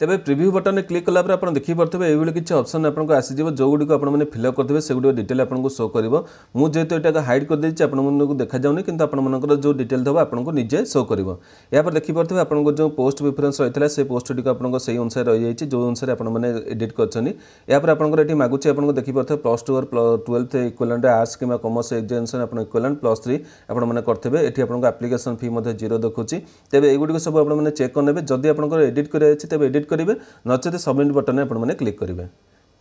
ତେବେ ପ୍ରିଭ୍ୟୁ ବଟନ୍ରେ କ୍ଲିକ୍ କଲାପରେ ଆପଣ ଦେଖିପାରୁଥିବେ ଏଇଭଳି କିଛି ଅପସନ୍ ଆପଣଙ୍କୁ ଆସିଯିବ ଯେଉଁଗୁଡ଼ିକ ଆପଣମାନେ ଫିଲ୍ଅପ୍ କରିଥିବେ ସେଗୁଡ଼ିକ ଡିଟେଲ୍ ଆପଣଙ୍କୁ ଶୋ କରିବ ମୁଁ ଯେହେତୁ ଏଇଟାକୁ ହାଇଡ୍ କରିଦେଇଛି ଆପଣମାନଙ୍କୁ ଦେଖାଯାଉନି କିନ୍ତୁ ଆପଣମାନଙ୍କର ଯେଉଁ ଡିଟେଲ୍ ଥିବ ଆପଣଙ୍କୁ ନିଜେ ଶୋ କରିବ ଏହାପରେ ଦେଖିପାରୁଥିବେ ଆପଣଙ୍କ ଯେଉଁ ପୋଷ୍ଟ ପ୍ରିଫରେନ୍ସ ରହିଥିଲା ସେ ପୋଷ୍ଟଗୁଡ଼ିକ ଆପଣଙ୍କ ସେଇ ଅନୁସାରେ ରହିଯାଇଛି ଯେଉଁ ଅନୁସାରେ ଆପଣମାନେ ଏଡ଼ିଟ୍ କରିଛନ୍ତି ଏହାପରେ ଆପଣଙ୍କର ଏଠି ମାଗୁଛି ଆପଣଙ୍କୁ ଦେଖିପାରୁଥିବେ plus two or twelfth equivalent arts କିମ୍ବା କମର୍ସ ଏକ୍ଜାମିନେସନ୍ ଆପଣ ଇକ୍ୱାଲାଣ୍ଟ ପ୍ଲସ୍ ଥ୍ରୀ ଆପଣମାନେ କରିଥିବେ ଏଠି ଆପଣଙ୍କ ଆପ୍ଲିକେସନ୍ ଫି ମଧ୍ୟ ଜିରୋ ଦେଖୁଛି ତେବେ ଏଗୁଡ଼ିକ ସବୁ ଆପଣମାନେ ଚେକ୍ କରିନେବେ ଯଦି ଆପଣଙ୍କର ଏଡ଼ିଟ୍ କରାଯାଇଛି ତେବେ ଏଡ଼ିଟ୍ ক্লিক করবে নচেত সবমিট বটনে আপনার ক্লিক করবে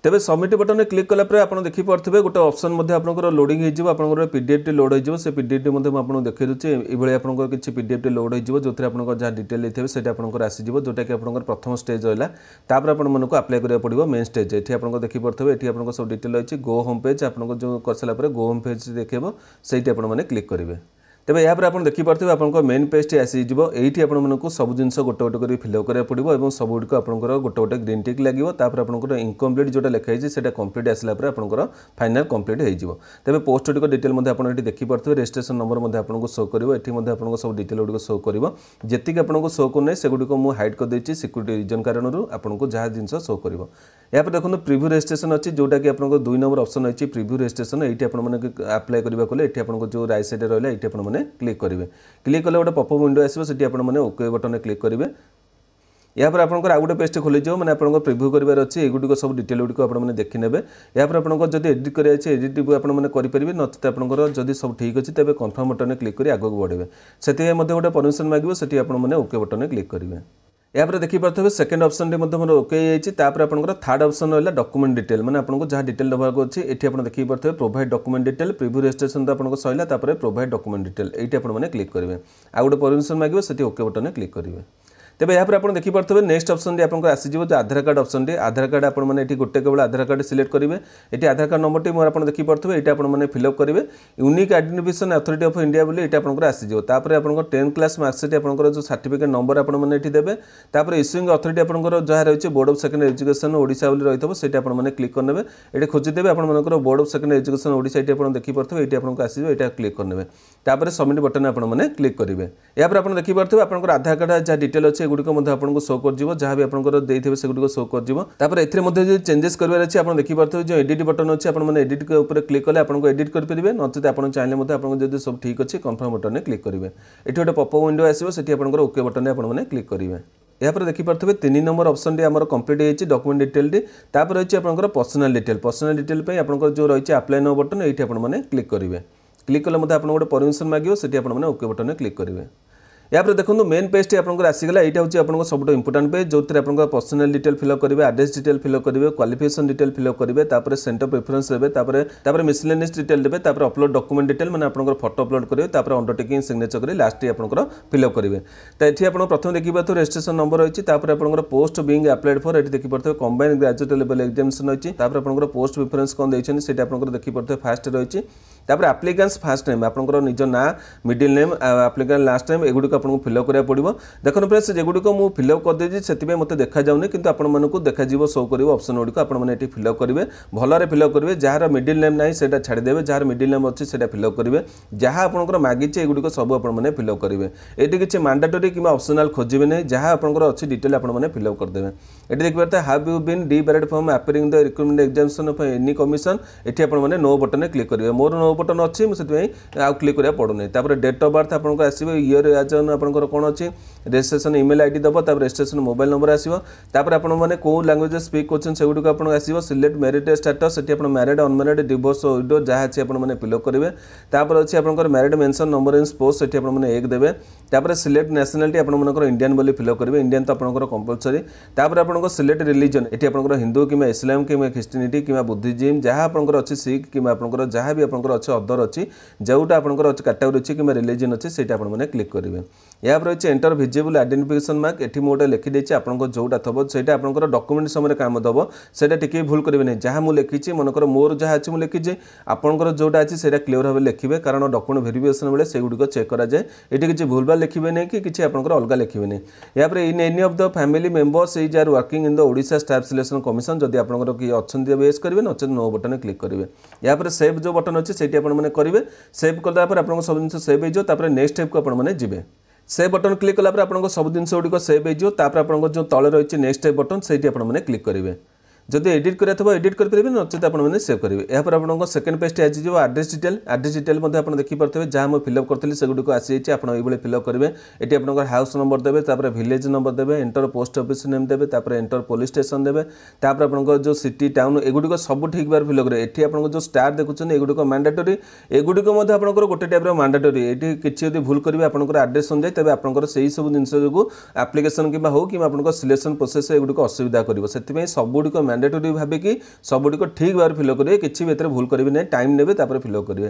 তেবে সবমিট বটনে ক্লিক কলাপরে আপনার দেখিপারে গোটে অপসন আপনার লোডিং হয়ে যাব আপনার পিডিএফটি লোড হয়ে যাব সে পিডিএফটি আপনার দেখে দেছি এইভাবে আপনার কিছু পিডিএফটি লোড হয়ে যাব যে আপনার যা ডিটেল দিয়ে সেটা আপনার আসিযোগ যেটা কি আপনার প্রথম স্টেজ রহলা তাপরে আপনার আপ্লাই করা পড়ব মেন স্টেজ এটি আপনার দেখিপারে এটি আপনার সব ডিটেল রয়েছে গো হোম পেজ আপনার যে করে সারা পরে গো হোম পেজ দেখব সেইটি আপনার ক্লিক করবে তেবে ইয়াৰ পৰা আপুনি দেখি পাৰিব আপোনাৰ মেইন পেজট আছিব এইটি আপোনাক সব জিনিচ গোটেই গোটেই কৰি ফিল আপ কৰিব পাৰিব আৰু সবুক আপোনাৰ গোটেই গোটেই গ্ৰীণ টেক লাগিব তাৰপৰা আপোনাৰ ইনকমপ্লিট যেতিয়া লেখা হৈছে সেইটা কমপ্লিট আছিলা পৰা আপোনাৰ ফাইনাল কমপ্লিট হৈ যাব তেতিয়া পোষ্টগুড়িক ডিটেইল আপোনাৰ এই দেখি পাৰিব ৰেজিষ্ট্ৰেচন নম্বৰ আপোনাক শ্ব' কৰিব এই আপোনাৰ সব ডিটেইল গুড়িক শ্ব' কৰিব যেতিক আপোনাক শ্ব' কৰো নাই সেইগুড়িক মই হাইড কৰিছোঁ চিকুৰিটি ৰিজন কাৰণৰ আপোনাক যা জিনিচ শ্ব' কৰিব ইয়াৰপৰা দেখোন প্ৰিভিউ ৰেজিষ্ট্ৰেচন অঁ যোনটা কি আপোনাৰ দুই নম্বৰ অপচন অ প্ৰিভিউ ৰেজিষ্ট্ৰেচন এই আপোনাৰ আপ্লাই কৰিব কলে এই আপোনাৰ যোন ৰাইট চাইডে ৰ'লে ବଟନ୍ରେ କ୍ଲିକ୍ କରିବେ କ୍ଲିକ୍ କଲେ ଗୋଟେ ପପ୍ ୱିଣ୍ଡୋ ଆସିବ ସେଠି ଆପଣମାନେ ଓକେ ବଟନ୍ରେ କ୍ଲିକ୍ କରିବେ ଏହାପରେ ଆପଣଙ୍କର ଆଉ ଗୋଟେ ପେଷ୍ଟ ଖୋଲିଯିବ ମାନେ ଆପଣଙ୍କ ପ୍ରିଭ୍ୟୁ କରିବାର ଅଛି ଏଗୁଡ଼ିକ ସବୁ ଡିଟେଲ୍ ଗୁଡ଼ିକ ଆପଣମାନେ ଦେଖିନେବେ ଏହାପରେ ଆପଣଙ୍କ ଯଦି ଏଡିଟ୍ କରିବା ଅଛି ଏଡିଟିଭ୍ ଆପଣମାନେ କରିପାରିବେ ନଚେତ ଆପଣଙ୍କର ଯଦି ସବୁ ଠିକ୍ ଅଛି ତେବେ କନଫର୍ମ ବଟନ୍ରେ କ୍ଲିକ୍ କରି ଆଗକୁ ବଢ଼ିବେ ସେଥିପାଇଁ ମଧ୍ୟ ଗୋଟେ ପରମିସନ୍ ମାଗିବ ସେଠି ଆପଣମାନେ ଓକେ ବଟନ୍ରେ କ୍ଲିକ୍ କରିବେ ଏହାପରେ ଦେଖିପାରୁଥିବେ ସେକେଣ୍ଡ ଅପସନ୍ଟି ମଧ୍ୟ ମୋର ଓକେ ହେଇଯାଇଛି ତାପରେ ଆପଣଙ୍କର ଥାର୍ଡ଼ ଅପସନ୍ ରହିଲା ଡକୁମେଣ୍ଟ ଡିଟେଲ୍ ମାନେ ଆପଣଙ୍କୁ ଯାହା ଡିଟେଲ୍ ଦେବାକୁ ଅଛି ଏଠି ଆପଣ ଦେଖିପାରୁଥିବେ provide document detail preview registration ତ ଆପଣଙ୍କ ସରିଲା ତାପରେ ପ୍ରୋଭାଇଡ଼ ଡକୁମେଣ୍ଟ ଡିଟେଲ୍ ଏଇଠି ଆପଣମାନେ କ୍ଲିକ୍ କରିବେ ଆଉ ଗୋଟେ ପରମିସନ୍ ମାଗିବେ ସେଠି ଓକେ ବଟନ୍ରେ କ୍ଲିକ୍ କରିବେ ତେବେ ଏହାପରେ ଆପଣ ଦେଖିପାରୁଥିବେ ନେକ୍ସଟ ଅପସନଟି ଆପଣଙ୍କର ଆସିଯିବ ଯେ ଆଧାର କାର୍ଡ଼ ଅପସନଟି ଆଧାର କାର୍ଡ଼ ଆପଣମାନେ ଏଠି ଗୋଟେ କେବଳ ଆଧାର କାର୍ଡ଼ ସିଲେକ୍ଟ କରିବେ ଏଠି ଆଧାର କାର୍ଡ଼ ନମ୍ବରଟି ମୁଁ ଆପଣ ଦେଖିପାରୁଥିବେ ଏଇଟା ଆପଣମାନେ ଫିଲ୍ଅପ୍ କରିବେ unique identification authority of India ବୋଲି ଏଇଟା ଆପଣଙ୍କର ଆସିଯିବ ତାପରେ ଆପଣଙ୍କ ଟେନ୍ଥ କ୍ଲାସ୍ ମାର୍କସିଟ୍ ଆପଣଙ୍କର ଯେଉଁ ସାର୍ଟିଫିକେଟ୍ ନମ୍ବର ଆପଣମାନେ ଏଠି ଦେବେ ତାପରେ ଇସ୍ୟୁଇଂ ଅଥରିଟି ଆପଣଙ୍କର ଯାହା ରହିଛି board of secondary education Odisha ବୋଲି ରହିଥିବ ସେଇଠି ଆପଣମାନେ କ୍ଲିକ୍ କରିନେବେ ଏଠି ଖୋଜିଦେବେ ଆପଣମାନଙ୍କର board of secondary education Odisha ଏଠି ଆପଣ ଦେଖିପାରୁଥିବେ ଏଇଠି ଆପଣଙ୍କୁ ଆସିଯିବ ଏଇଟା କ୍ଲିକ୍ କରିନେବେ ତାପରେ ସବମିଟ୍ ବଟନ୍ ଆପଣମାନେ କ୍ଲିକ୍ କରିବେ ଏହାପରେ ଆପଣ ଦେଖିପାରୁଥିବେ ଆପଣଙ୍କର ଆଧାର କାର୍ଡ଼ ଯାହା ଡିଟେଲ୍ ଅଛି সেগুড়ি মধ্যে আপনার শো করব যা আপনার দিয়ে সেগুলো শো করব তাপরে এর মধ্যে যদি চেঞ্জেস করবার আছে আপনার দেখিপারে যে এডিট বটন অনেক আপনার এডিট উপরে ক্লিক কলে আপনার এডিট করে নচেত আপনার চাইলে মধ্যে আপনার যদি সব ঠিক আছে কনফর্ম বটনে ক্লিক করবে এটি গোটে পপ উইন্ডো আসবে সেটি আপনার ওকে বটনে আপনার ক্লিক করবে ଏହାପରେ ଦେଖିପାରୁଥିବେ ତିନି ନମ୍ବର ଅପସନ୍ଟି ଆମର କମ୍ପ୍ଲିଟ୍ ହୋଇଛି ଡକ୍ୟୁମେଣ୍ଟ ଡିଟେଲ୍ଟି ତାପରେ ରହିଛି ଆପଣଙ୍କର ପର୍ସନାଲ୍ ଡିଟେଲ୍ ପର୍ସନାଲ୍ ଡିଟେଲ୍ ପାଇଁ ଆପଣଙ୍କର ଯେଉଁ ରହିଛି ଆପ୍ଲାଏ ନୋ ବଟନ୍ ଏଇଠି ଆପଣମାନେ କ୍ଲିକ୍ କରିବେ କ୍ଲିକ୍ କଲେ ମଧ୍ୟ ଆପଣ ଗୋଟେ ପରମିସନ୍ ମାଗିବ ସେଠି ଆପଣମାନେ ଓକେ ବଟନ୍ରେ କ୍ଲିକ୍ କରିବେ ଏହାପରେ ଦେଖନ୍ତୁ ମେନ୍ ପେଜ୍ଟି ଆପଣଙ୍କର ଆସିଗଲା ଏଇଟା ହେଉଛି ଆପଣଙ୍କ ସବୁଠୁ ଇମ୍ପୋର୍ଟାଣ୍ଟ ପେଜ୍ ଯେଉଁଥିରେ ଆପଣଙ୍କ ପର୍ସନାଲ ଡିଟେଲ୍ ଫିଲ୍ଅପ୍ କରିବେ ଆଡ୍ରେସ୍ ଡିଟେଲ୍ ଫିଲ୍ଅପ୍ କରିବେ କ୍ୱାଲିଫିକେସନ୍ ଡିଟେଲ୍ ଫିଲ୍ଅପ୍ କରିବେ ତାପରେ ସେଣ୍ଟର ପ୍ରିଫରେନ୍ସ ଦେବେ ତାପରେ ତାପରେ ମିସଲେନିୟସ୍ ଡିଟେଲ୍ ଦେବେ ତାପରେ ଅପଲୋଡ଼ ଡକୁମେଣ୍ଟ ଡିଟେଲ୍ ମାନେ ଆପଣଙ୍କର ଫଟୋ ଅପଲୋଡ଼ କରିବେ ତାପରେ ଅଣ୍ଡରଟେକିଂ ସିଗ୍ନେଚର କରି ଲାଷ୍ଟଟି ଆପଣଙ୍କର ଫିଲ୍ଅପ୍ କରିବେ ତ ଏଠି ଆପଣ ପ୍ରଥମେ ଦେଖିପାରୁଥିବେ ରେଜିଷ୍ଟ୍ରେସନ୍ ନମ୍ବର ଅଛି ତାପରେ ଆପଣଙ୍କର ପୋଷ୍ଟ ବିଙ୍ଗ ଆପ୍ଲାଏଡ୍ ଫର୍ ଏଠି ଦେଖିପାରୁଥିବେ କମ୍ବାଇନ୍ ଗ୍ରାଜୁଏଟ୍ ଲେଭେଲ୍ ଏକ୍ଜାମିନେସନ୍ ଅଛି ତାପରେ ଆପଣଙ୍କର ପୋଷ୍ଟ ପ୍ରିଫରେନ୍ସ କ'ଣ ଦେଇଛନ୍ତି ସେଇଟା ଆପଣଙ୍କର ଦେଖିପାରୁଥିବେ ଫାଷ୍ଟ ରହିଛି তাপরে আপ্লিকান্স ফার্স্ট নেম আপনার নিজ না middle name applicant last name এগুড়ি আপনার ফিলঅপ করা পড়ব দেখুন ফ্রেন্ডস যেগুড়ি মু ফিলঅপ করেদেছি সেপাই মতো দেখা যাওনি কিন্তু আপনার দেখাযোগ শো করব অপসন গুড়ি আপনার এটি ফিলঅপ করবে ভালরে ফিলঅপ করবে যার মিডিল নেম নাই সেটা ছাড়িদেবে যার মিডিল নেম অছে সেটা ফিলঅপ করবে যা আপনার মাগিছে এগুড়ি সব আপনার ফিলঅপ করবে এটি কিছু ম্যান্ডাটোরি কিংবা অপসনাল খোঁজবে না যা আপনার অ ডিটেল আপনার ফিলঅপ କରିଦେବେ ଏଠି ଦେଖିପାରୁଥିବେ have you been debarred from appearing the recruitment examination of any commission ଏଠି ଆପଣମାନେ ନୋ ବଟନ୍ରେ କ୍ଲିକ୍ କରିବେ ମୋର ନୋ ବଟନ୍ ଅଛି ମୁଁ ସେଥିପାଇଁ ଆଉ କ୍ଲିକ୍ କରିବାକୁ ପଡ଼ୁନି ତାପରେ ଡେଟ୍ ଅଫ୍ ବାର୍ଥ ଆପଣଙ୍କୁ ଆସିବ ଇୟର୍ ଆଜନ୍ ଆପଣଙ୍କର କ'ଣ ଅଛି ରେଜିଷ୍ଟ୍ରେସନ୍ ଇମେଲ୍ ଆଇଡ଼ି ଦେବ ତାପରେ ରେଜିଷ୍ଟ୍ରେସନ୍ ମୋବାଇଲ୍ ନମ୍ବର ଆସିବ ତାପରେ ଆପଣମାନେ କେଉଁ ଲାଙ୍ଗୁଏଜ୍ ସ୍ପିକ୍ କରୁଛନ୍ତି ସେଗୁଡ଼ିକ ଆପଣଙ୍କୁ ଆସିବ ସିଲେକ୍ଟ ମ୍ୟାରେଜ୍ ଷ୍ଟାଟସ୍ ସେଠି ଆପଣ ମ୍ୟାରେଡ଼୍ ଅନମ୍ୟାରେଡ଼୍ ଡିଭୋର୍ସ ୱିଡୋ ଯାହା ଅଛି ଆପଣମାନେ ଫିଲ୍ଅପ୍ କରିବେ ତାପରେ ଅଛି ଆପଣଙ୍କର married mention number in sports ସେଠି ଆପଣମାନେ ଏକ ଦେବେ ତାପରେ ସିଲେକ୍ଟ ନ୍ୟାସନାଲିଟି ଆପଣମାନଙ୍କର ଇଣ୍ଡିଆନ୍ ବୋଲି ଫିଲ୍ଅପ୍ କରିବେ ଇଣ୍ଡିଆନ୍ ତ ଆପଣଙ୍କର କମ୍ପଲସରି ତାପରେ ଆପଣଙ୍କ ସିଲେକ୍ଟ ରିଲିଜନ୍ ଏଠି ଆପଣଙ୍କର ହିନ୍ଦୁ କିମ୍ବା ଇସଲାମ କିମ୍ବା ଖ୍ରୀଷ୍ଟିଆନିଟି କିମ୍ବା ବୁଦ୍ଧିଜିମ୍ ଯାହା ଆପଣଙ୍କର ଅଛି ଶିଖ୍ କିମ୍ବା ଆପଣଙ୍କର ଯାହା ବି ଆପଣଙ୍କର ଅଛି ଅଛି ଅଦର ଅଛି ଯେଉଁଟା ଆପଣଙ୍କର ଅଛି କାଟାଗୋରି ଅଛି କିମ୍ବା ରିଲିଜିନ୍ ଅଛି ସେଇଟା ଆପଣମାନେ କ୍ଲିକ୍ କରିବେ यहाँ पर रही एंटर भिजिबुल आइडेटिफिकेसन मार्क ये मुझे लिखिदेची आपको जोटा थब से आपंकर डकुमेंट समय कम दब से भूल करेंगे जहाँ मुझे लिखी मनकर मोर जहाँ अच्छी मुझे लिखी आपंकर जोटा अच्छी से क्लीयर भाव लिखे कारण डकुमेंट भेरीफिकेसन बेले से गुड़िक चेक कराए ये किसी भूल भाल लिखे ना कि किसी आपंकर अलग लिखे ना यहाँ in any of the family members is are working in the ओडा स्टाफ सिलेक्शन कमिशन जब आपंकर किए अच्छा बेस करेंगे ना नो बटन क्लिक करेंगे यापर सेव जो बटन अच्छे से आपने करेंगे सेव करदेपर आप सब जिन सेव हो नेक्स्ट स्टेप को आपने जी से बटन क्लिक कलापर आपको सब जिनस गुड़िक सेव हो तापर आप जो तले रही नेक्स्ट बटन से आपने क्लिक करेंगे যদি এডিট করা থাকবে এডিট করে নচেত আপনার সেভ করবে এরপর আপনার সেকেন্ড পেজটি আসিযোগ আড্রেস ডিটেল আড্রেস ডিটেল আপনার দেখিপারে যা মু ফিলঅপ করি সেগুলি আসিছে আপনার এইভাবে ফিলঅপ করবে এটি আপনার হাউস নম্বর দেবে তাপরে ভিলেজ নম্বর দেবে এন্টর পোস্ট অফিস নেম দেবে তাপরে এন্টর পুলিশ স্টেসন দেবে তাপরে আপনার যে সিটি টাউন এগুড়ি সবু ঠিক ভাবে ফিলঅপ করবে এটি আপনার যে স্টার দেখুছেন এগুড়ি ম্যান্ডেটোরি এগুড়ি আপনার গোটে টাইপ্র ম্যান্ডেটোরি এটি কিছু যদি ভুল করবে আপনার আড্রেস অনুযায়ী তবে আপনার সেই সব জিনিস যোগ আপ্লিকেসন কিংবা হোক কিংবা আপনার সিলেকশন প্রোসেস এগুড়ি অসুবিধা করব সেপাই সবুগুড়ি ম্যান্ডেটোরি ভাবে কি সবুটি ঠিক ভাবে ফিলঅপ করবে কিছু ভি এতে ভুল করবে না টাইম নেবে তাপরে ফিলঅপ করবে